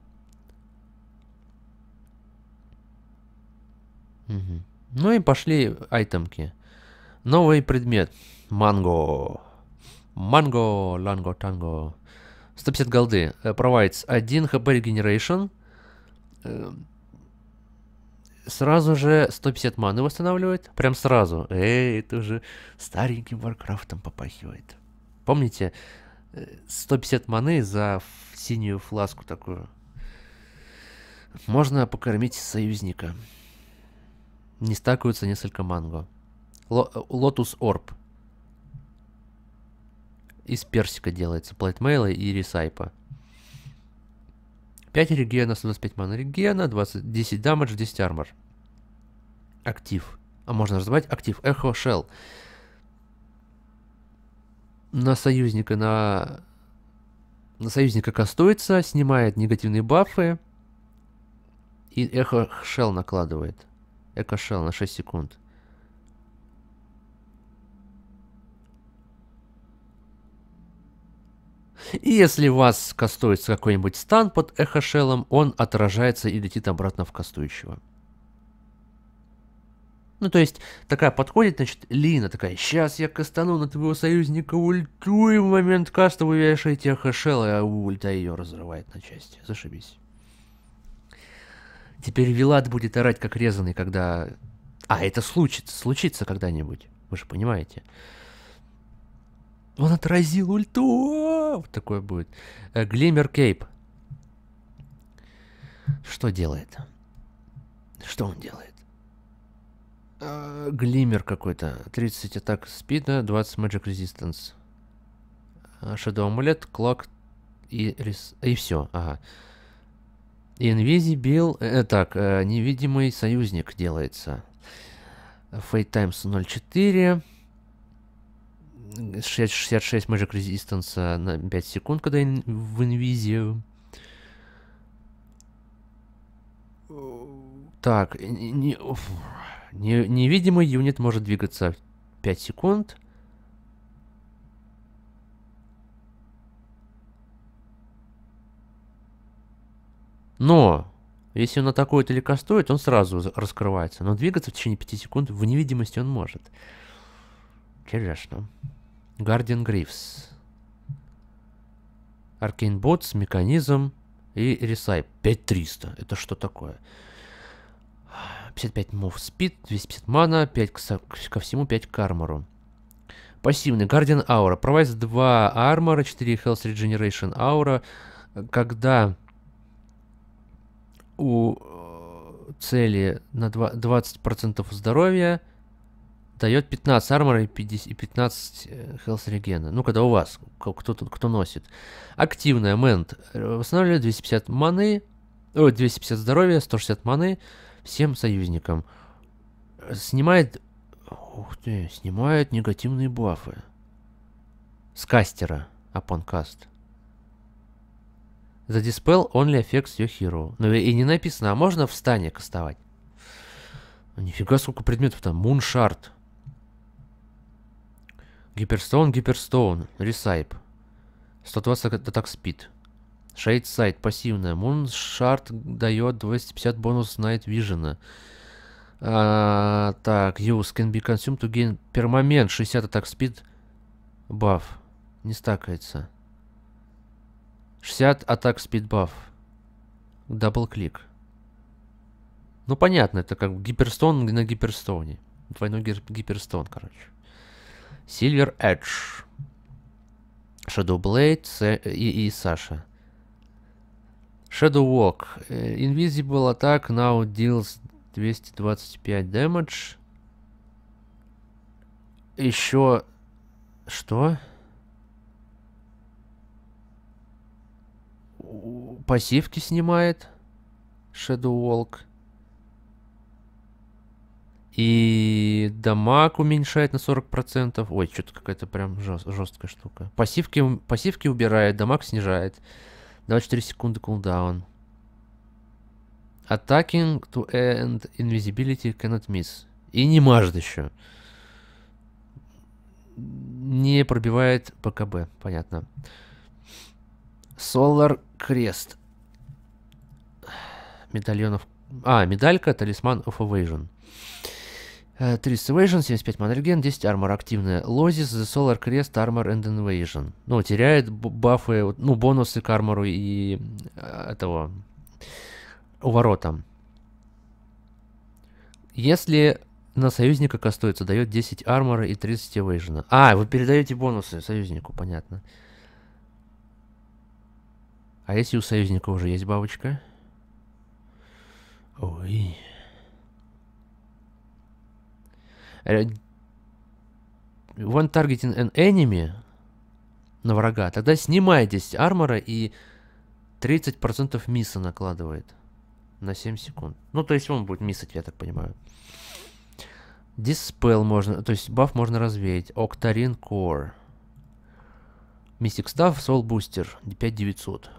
Угу. Ну и пошли айтемки. Новый предмет. Манго. Манго, ланго, танго. 150 голды. Э, provides 1 хп regeneration. Э, сразу же 150 маны восстанавливает. Прям сразу. Эй, это уже стареньким Варкрафтом попахивает. Помните, 150 маны за синюю фласку такую. Можно покормить союзника. Не стакаются несколько манго. Лотус Орб. Из персика делается. Плайтмейла и ресайпа. 5 регена, 125 мана регена, 20, 10 дамаж, 10 армор. Актив. А можно развивать актив. Эхо Shell на союзника, на, на союзника кастуется, снимает негативные бафы и эхо шел накладывает. Эко шел на 6 секунд. И если у вас кастуется какой-нибудь стан под эхо шелом, он отражается и летит обратно в кастующего. Ну, то есть, такая подходит, значит, Лина такая, сейчас я кастану на твоего союзника ульту, и в момент каста вы вешаете хэшел, а ульта ее разрывает на части. Зашибись. Теперь Вилат будет орать, как резанный, когда... А, это случится, случится когда-нибудь. Вы же понимаете. Он отразил ульту! Вот такое будет. Э, Глиммер Кейп. Что делает? Что он делает? А, глиммер какой-то. 30 атак спида, 20 magic resistance. А, shadow амулет, клак и, рис... и все. Ага. Invisible... Э, э, так, э, невидимый союзник делается. Fate Times 0.4. 66 Magic Resistance а, на 5 секунд, когда ин в инвизию. Так, не не... Не, невидимый юнит может двигаться 5 секунд. Но, если он атакует или кастует, он сразу раскрывается. Но двигаться в течение 5 секунд в невидимости он может. Интересно. Гардиан Грифс. Аркейн Ботс, Механизм и Ресайп. 5300. Это что такое? 55 мув спид, 250 мана, 5 к, ко всему, 5 к армору. Пассивный. Guardian Aura. Провайз 2 армора, 4 Health Regeneration Аура. Когда у э, цели на 20% здоровья дает 15 армора и 15 э, health регена. Ну, когда у вас, кто тут, кто носит. Активная мент. Восстанавливает 250 маны, о, 250 здоровья, 160 маны, всем союзникам. Э, снимает... Ух ты, снимает негативные бафы. С кастера, апонкаст. За диспел only affects your hero. Но ну и не написано, а можно в стане кастовать? Нифига сколько предметов там. Муншард. Гиперстоун, гиперстоун. Ресайп. 120 так спит. Шейд Сайт пассивная. Муншарт дает 250 бонус Найт Вижена. так, use can be consumed to gain пермамент 60 атак спид. Баф. Не стакается. 60 атак спид баф. Дабл-клик. Ну, понятно, это как гиперстон на гиперстоне. Двойной гиперстон, короче. Silver Edge. Shadow Blade и, и Саша. Shadow Walk. Э, Invisible Attack now deals 225 damage. Еще... Что? Пассивки снимает. Shadow Walk. И дамаг уменьшает на 40%. Ой, что-то какая-то прям жест, жесткая штука. Пассивки, пассивки убирает, дамаг снижает. 24 секунды кулдаун. Attacking to end invisibility cannot miss. И не мажет еще. Не пробивает ПКБ, понятно. Solar Крест. Медальонов... А, медалька, талисман of Evasion. 300 Invasion, 75 Манерген, 10 армор активная. Лозис, The Solar Crest, Armor and Invasion. Ну, теряет бафы, ну, бонусы к армору и э, этого уворота. Если на союзника кастуется, дает 10 армора и 30 эвейжена. А, вы передаете бонусы союзнику, понятно. А если у союзника уже есть бабочка? Ой... Э, one targeting an enemy на врага. Тогда снимает армора и 30% миса накладывает на 7 секунд. Ну, то есть он будет миссать, я так понимаю. Диспел можно, то есть баф можно развеять. Октарин Core. Mystic Staff, Soul Booster, 5900.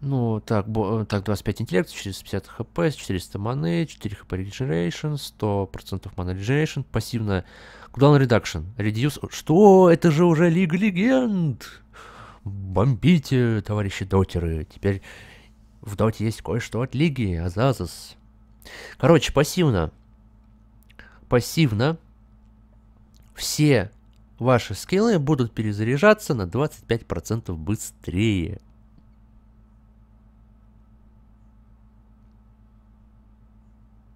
Ну, так, э, так 25 интеллекта, 450 хп, 400 маны, 4 хп регенерейшн, 100% мана регенерейшн, пассивно. Cooldown редакшн, Reduce... Что? Это же уже Лига Легенд! Бомбите, товарищи дотеры. Теперь в доте есть кое-что от Лиги, Азазас. Короче, пассивно. Пассивно. Все ваши скиллы будут перезаряжаться на 25% быстрее.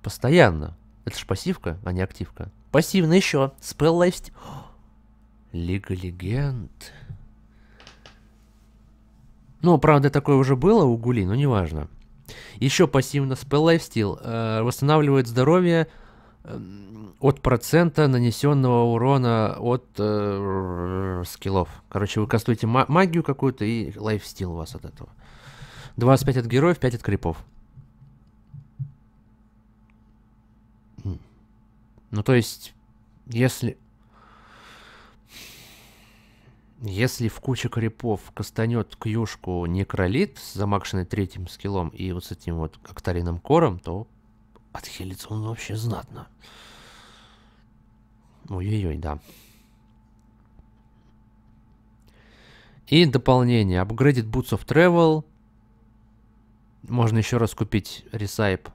Постоянно. Это же пассивка, а не активка. Пассивно еще. Спелл лайф... Лига легенд. Ну, правда, такое уже было у Гули, но неважно. Еще пассивно спел лайфстил. Э, восстанавливает здоровье эм, от процента нанесенного урона от э, скиллов. Короче, вы кастуете магию какую-то и лайфстил у вас от этого. 25 от героев, 5 от крипов. Ну, то есть, если... Если в куче крипов кастанет кьюшку некролит с замакшенной третьим скиллом и вот с этим вот октарином кором, то отхилится он вообще знатно. Ой-ой-ой, да. И дополнение. Апгрейдит Boots of Travel. Можно еще раз купить ресайп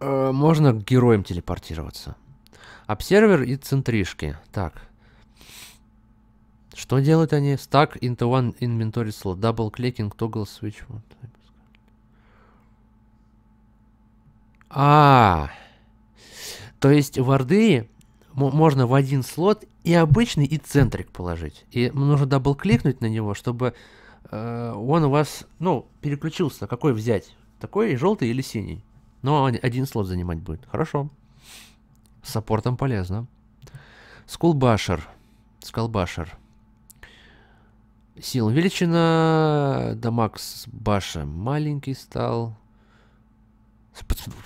Э, можно к героям телепортироваться. Обсервер и центришки. Так. Что делают они? Stack into one inventory slot. Double clicking toggle switch. А, а, то есть в Орды можно в один слот и обычный, и центрик положить. И нужно дабл-кликнуть на него, чтобы э, он у вас, ну, переключился. Какой взять? Такой, желтый или синий? Ну, один слот занимать будет. Хорошо. С саппортом полезно. Скулбашер. Скалбашер. Сила увеличена. Дамакс баша маленький стал.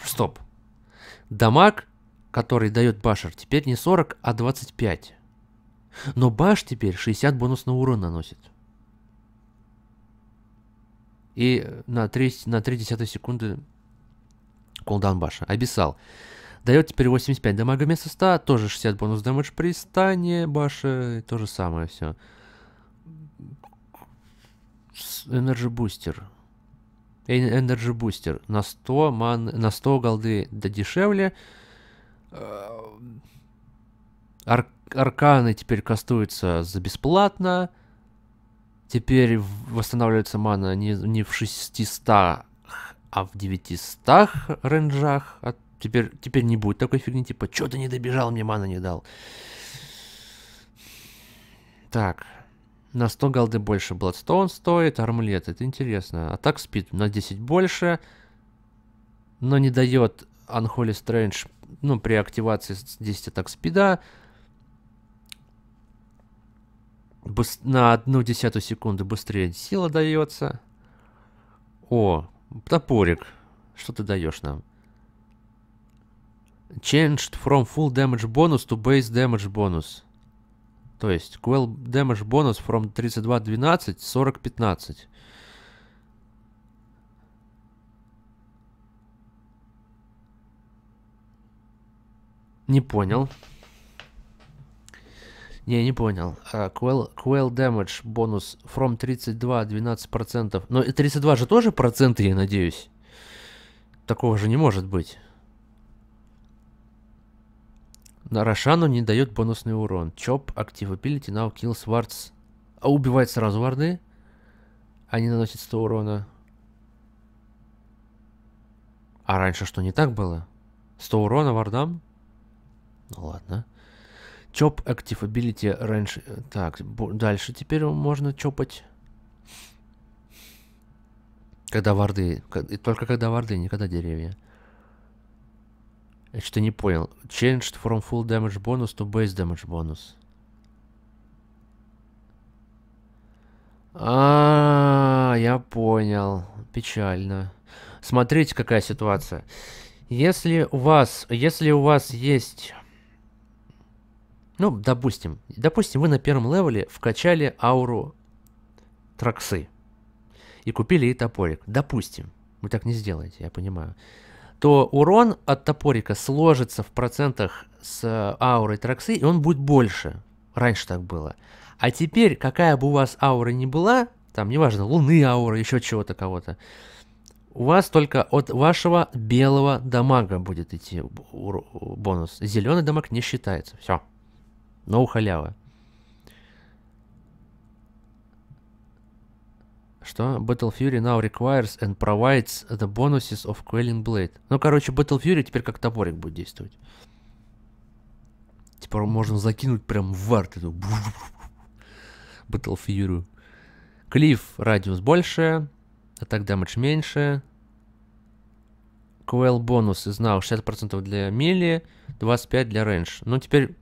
Стоп. Дамаг, который дает башер, теперь не 40, а 25. Но баш теперь 60 бонусного урона наносит. И на 3, на 3 десятой секунды Кулдаун баша. Абиссал. Дает теперь 85 дамага вместо 100, тоже 60 бонус дамаж при стане баша, то же самое все. Энерджи бустер. Э, энерджи бустер. На 100, ман, на 100 голды да дешевле. Э, ар, арканы теперь кастуются за бесплатно. Теперь восстанавливается мана не, не в 600, а в 900 ренджах от... теперь, теперь не будет такой фигни, типа, что ты не добежал, мне мана не дал. Так, на 100 голды больше Bloodstone стоит, армлет, это интересно. Атак спид на 10 больше, но не дает Unholy Strange, ну, при активации 10 атак спида. Быс на одну десятую секунду быстрее сила дается. О, Топорик, что ты даешь нам? Changed from full damage bonus to base damage bonus. То есть, quell damage bonus from 32.12 40.15. Не понял. Не, не понял. А, Quell quail, damage бонус from 32 12%. Но 32 же тоже проценты, я надеюсь. Такого же не может быть. На Рошану не дает бонусный урон. Чоп, актив ability, now kill swords. А убивает сразу варды. Они наносят 100 урона. А раньше что, не так было? 100 урона вардам? Ну ладно. Чоп Active Ability раньше. Э, так, дальше теперь можно чопать. Когда варды. и Только когда варды, никогда деревья. Я что-то не понял. Changed from full damage bonus to base damage bonus. А, -а, -а я понял. Печально. Смотрите, какая ситуация. Если у вас, если у вас есть ну, допустим, допустим, вы на первом левеле вкачали ауру Траксы и купили ей топорик. Допустим, вы так не сделаете, я понимаю. То урон от топорика сложится в процентах с э, аурой Траксы, и он будет больше. Раньше так было. А теперь, какая бы у вас аура ни была, там, неважно, луны аура, еще чего-то кого-то, у вас только от вашего белого дамага будет идти бонус. Зеленый дамаг не считается. Все. Но у халявы. Что? Battle Fury now requires and provides the bonuses of Quelling Blade. Ну, короче, Battle Fury теперь как топорик будет действовать. Теперь типа, можно закинуть прям в арт эту Battle Fury. Клифф радиус больше, а так дамаж меньше. Quell бонус из now 60% для мили, 25% для рейндж. Ну, теперь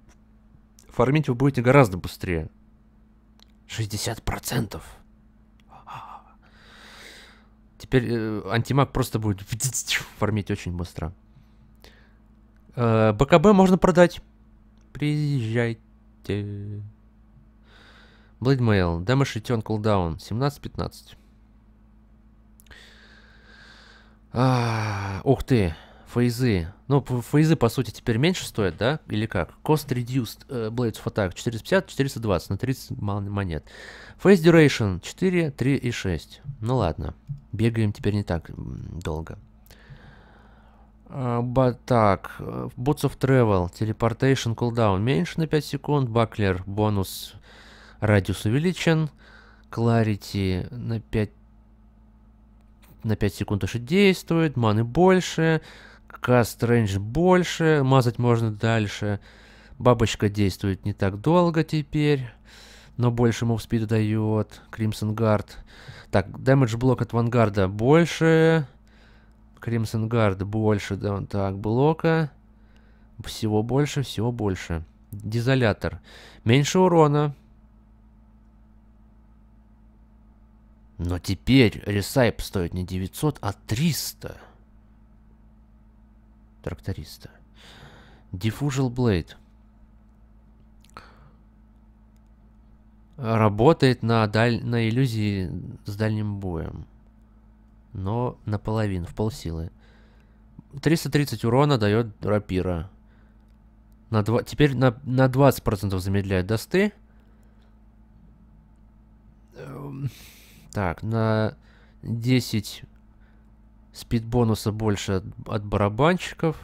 фармить вы будете гораздо быстрее. 60%. Теперь э, антимаг просто будет *laughs* фармить очень быстро. Э, БКБ можно продать. Приезжайте. Блэдмейл. Damage return cooldown. 17-15. ух ты. Фейзы. Ну, фейзы, по сути, теперь меньше стоят, да? Или как? Cost Reduced э, Blades of Attack 450, 420 на 30 монет. Phase Duration 4, 3 и 6. Ну ладно. Бегаем теперь не так долго. Uh, так, э, Boots of Travel, Teleportation Cooldown меньше на 5 секунд, Баклер, бонус, радиус увеличен, Clarity на 5 на 5 секунд уже действует, маны больше, Каст рейндж больше, мазать можно дальше. Бабочка действует не так долго теперь, но больше мувспида дает. Кримсон Гард. Так, дэмэдж блок от Вангарда больше. Кримсон Гард больше, да, он так, блока. Всего больше, всего больше. Дизолятор. Меньше урона. Но теперь ресайп стоит не 900, а 300. Тракториста. Diffusion Blade. Работает на, даль... на иллюзии с дальним боем. Но наполовину, в полсилы. 330 урона дает рапира. На 2... Теперь на, на 20% замедляет досты. Эм, так, на 10 Спид бонуса больше от, от барабанщиков.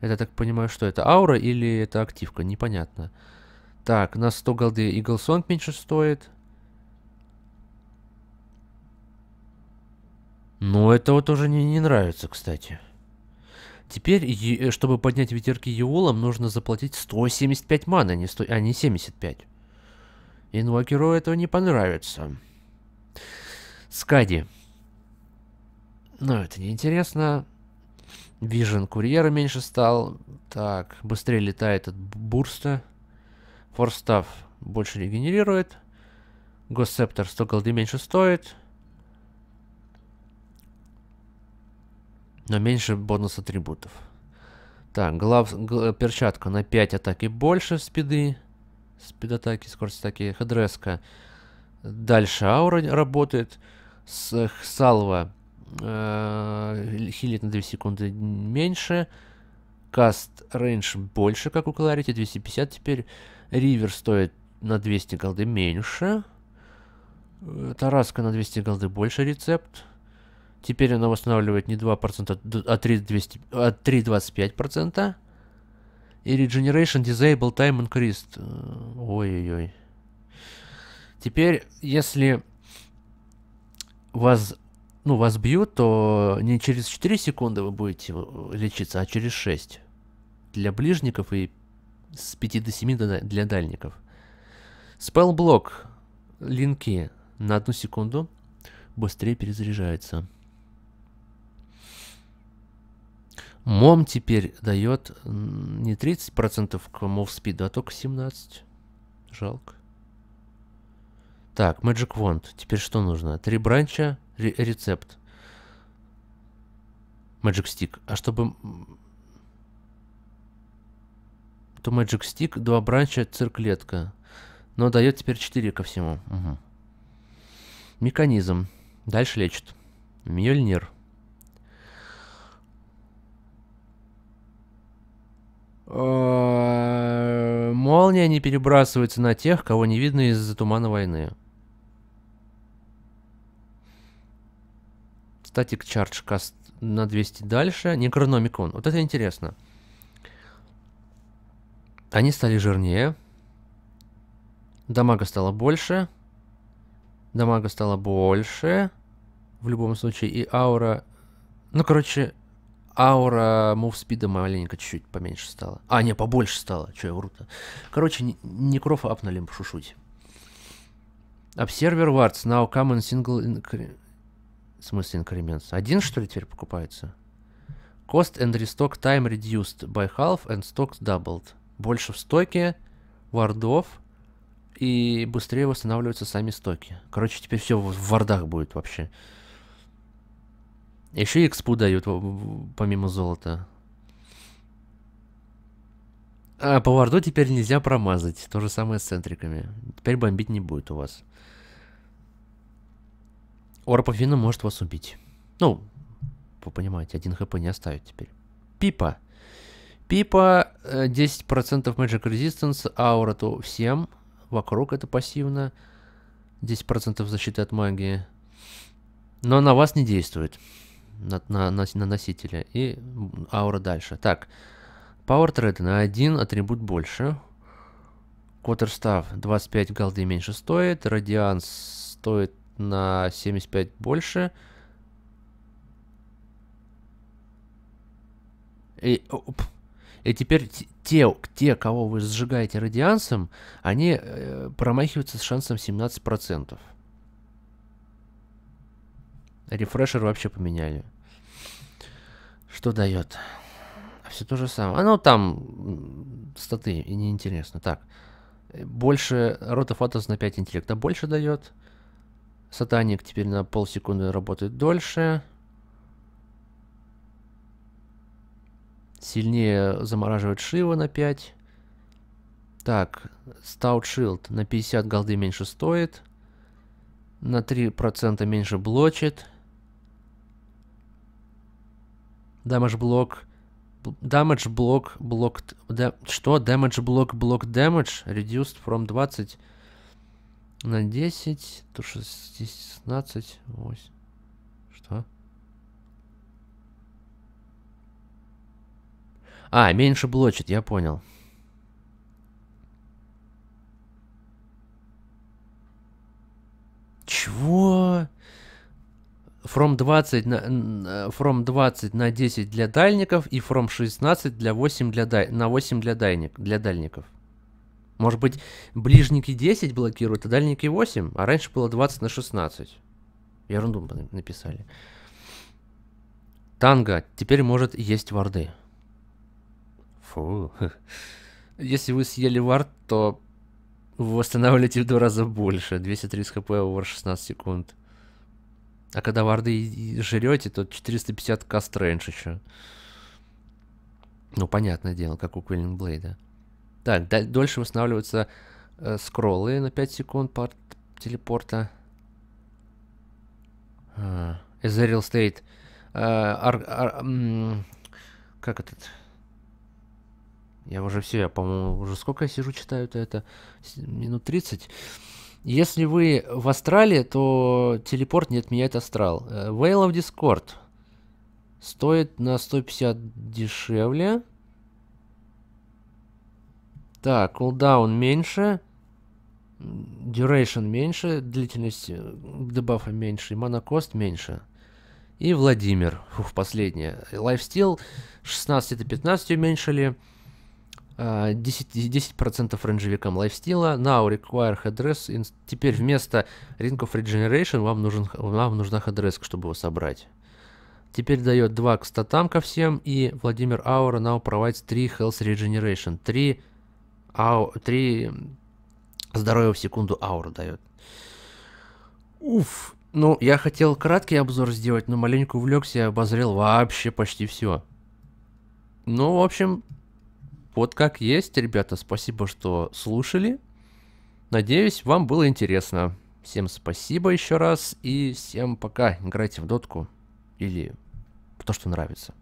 Это, так понимаю, что это аура или это активка? Непонятно. Так, на 100 голды Eagle Song меньше стоит. но это вот уже не, не нравится, кстати. Теперь, э, чтобы поднять ветерки Еулом, нужно заплатить 175 маны, а не, 100, а не 75. Инвокеру этого не понравится. Скади. Но это неинтересно. Вижен курьера меньше стал. Так, быстрее летает этот бурста. Форстав больше регенерирует. Госсептор 100 голды меньше стоит. Но меньше бонус атрибутов. Так, глав, гл, перчатка на 5 атаки больше спиды. Спид атаки, скорость атаки, хедреска. Дальше аура работает. С, салва Э, хилит на 2 секунды меньше. Каст рейндж больше, как у Кларити, 250 теперь. Ривер стоит на 200 голды меньше. Э, Тараска на 200 голды больше рецепт. Теперь она восстанавливает не 2%, а 3,25%. А И Regeneration Disable Time Increased. Э, ой-ой-ой. Теперь, если вас ну, вас бьют, то не через 4 секунды вы будете э, лечиться, а через 6. Для ближников и с 5 до 7 для дальников. Спелблок. Линки на одну секунду быстрее перезаряжаются. Мом теперь дает не 30% к мовспиду, а только 17. Жалко. Так, Magic Wand. Теперь что нужно? Три бранча, рецепт. Magic Stick. А чтобы... То Magic Stick, два бранча, цирклетка. Но дает теперь 4 ко всему. Угу. Механизм. Дальше лечит. Мьёльнир. Э, молния не перебрасывается на тех, кого не видно из-за тумана войны. Static Charge Cast на 200 дальше. Некрономикон Вот это интересно. Они стали жирнее. Дамага стало больше. Дамага стало больше. В любом случае. И аура... Ну, короче, аура мувспида маленько чуть-чуть поменьше стала. А, не, побольше стала. Че я вру-то? Короче, некрофа апнули шушуть. Observer Wards now common single в смысле increments? Один, что ли, теперь покупается? Cost and restock time reduced by half and stocks doubled. Больше в стоке, вардов, и быстрее восстанавливаются сами стоки. Короче, теперь все в вардах будет вообще. Еще и экспу дают, помимо золота. А по варду теперь нельзя промазать. То же самое с центриками. Теперь бомбить не будет у вас. Орпофина может вас убить. Ну, вы понимаете, один хп не оставит теперь. Пипа. Пипа, 10% э, Magic Resistance, аура то всем. Вокруг это пассивно. 10% защиты от магии. Но на вас не действует. На, на, на, на носителя. И аура дальше. Так. Power Thread на один атрибут больше. Quarterstaff 25 голды меньше стоит. Радианс стоит на 75 больше. И, оп, и теперь те, те, кого вы сжигаете радиансом, они э, промахиваются с шансом 17%. Рефрешер вообще поменяли. Что дает? Все то же самое. Оно там статы, и неинтересно. Так, э, больше Ротов Атос на 5 интеллекта больше дает. Сатаник теперь на полсекунды работает дольше. Сильнее замораживает Шива на 5. Так, Stout Shield на 50 голды меньше стоит. На 3% меньше блочит. Damage блок. Damage блок, блок... Да, что? Damage блок, блок damage reduced from 20 на 10, то 16, 8. Что? А, меньше блочит, я понял. Чего? From 20 на, э, from 20 на 10 для дальников и from 16 для 8 для, на 8 для, дайник, для дальников. Может быть, ближники 10 блокируют, а дальники 8, а раньше было 20 на 16. Ерунду написали. Танго теперь может есть варды. Фу. *laughs* Если вы съели вард, то вы восстанавливаете в два раза больше. 230 хп over 16 секунд. А когда варды жрете, то 450 каст стрендж еще. Ну, понятное дело, как у Квиллинг Блейда. Так, дольше восстанавливаются э, скроллы на 5 секунд порт телепорта. А, Ethereal State. А, как этот... Я уже все, я, по-моему, уже сколько я сижу, читаю-то это? Минут 30. Если вы в астрале, то телепорт не отменяет астрал. Whale э, of Discord стоит на 150 дешевле. Так, кулдаун меньше. Duration меньше, длительность э, дебафа меньше, и монокост меньше. И Владимир, фух, последнее. Лайфстил 16 до 15 уменьшили. 10%, 10% ренджевикам лайфстила. Now require headdress. Теперь вместо Ring of Regeneration вам, нужен, вам нужна хедреска, чтобы его собрать. Теперь дает 2 к статам ко всем. И Владимир Аура now provides 3 health regeneration. 3 ау, 3 здоровья в секунду ауру дает. Уф. Ну, я хотел краткий обзор сделать, но маленько увлекся и обозрел вообще почти все. Ну, в общем, вот как есть, ребята. Спасибо, что слушали. Надеюсь, вам было интересно. Всем спасибо еще раз и всем пока. Играйте в дотку или то, что нравится.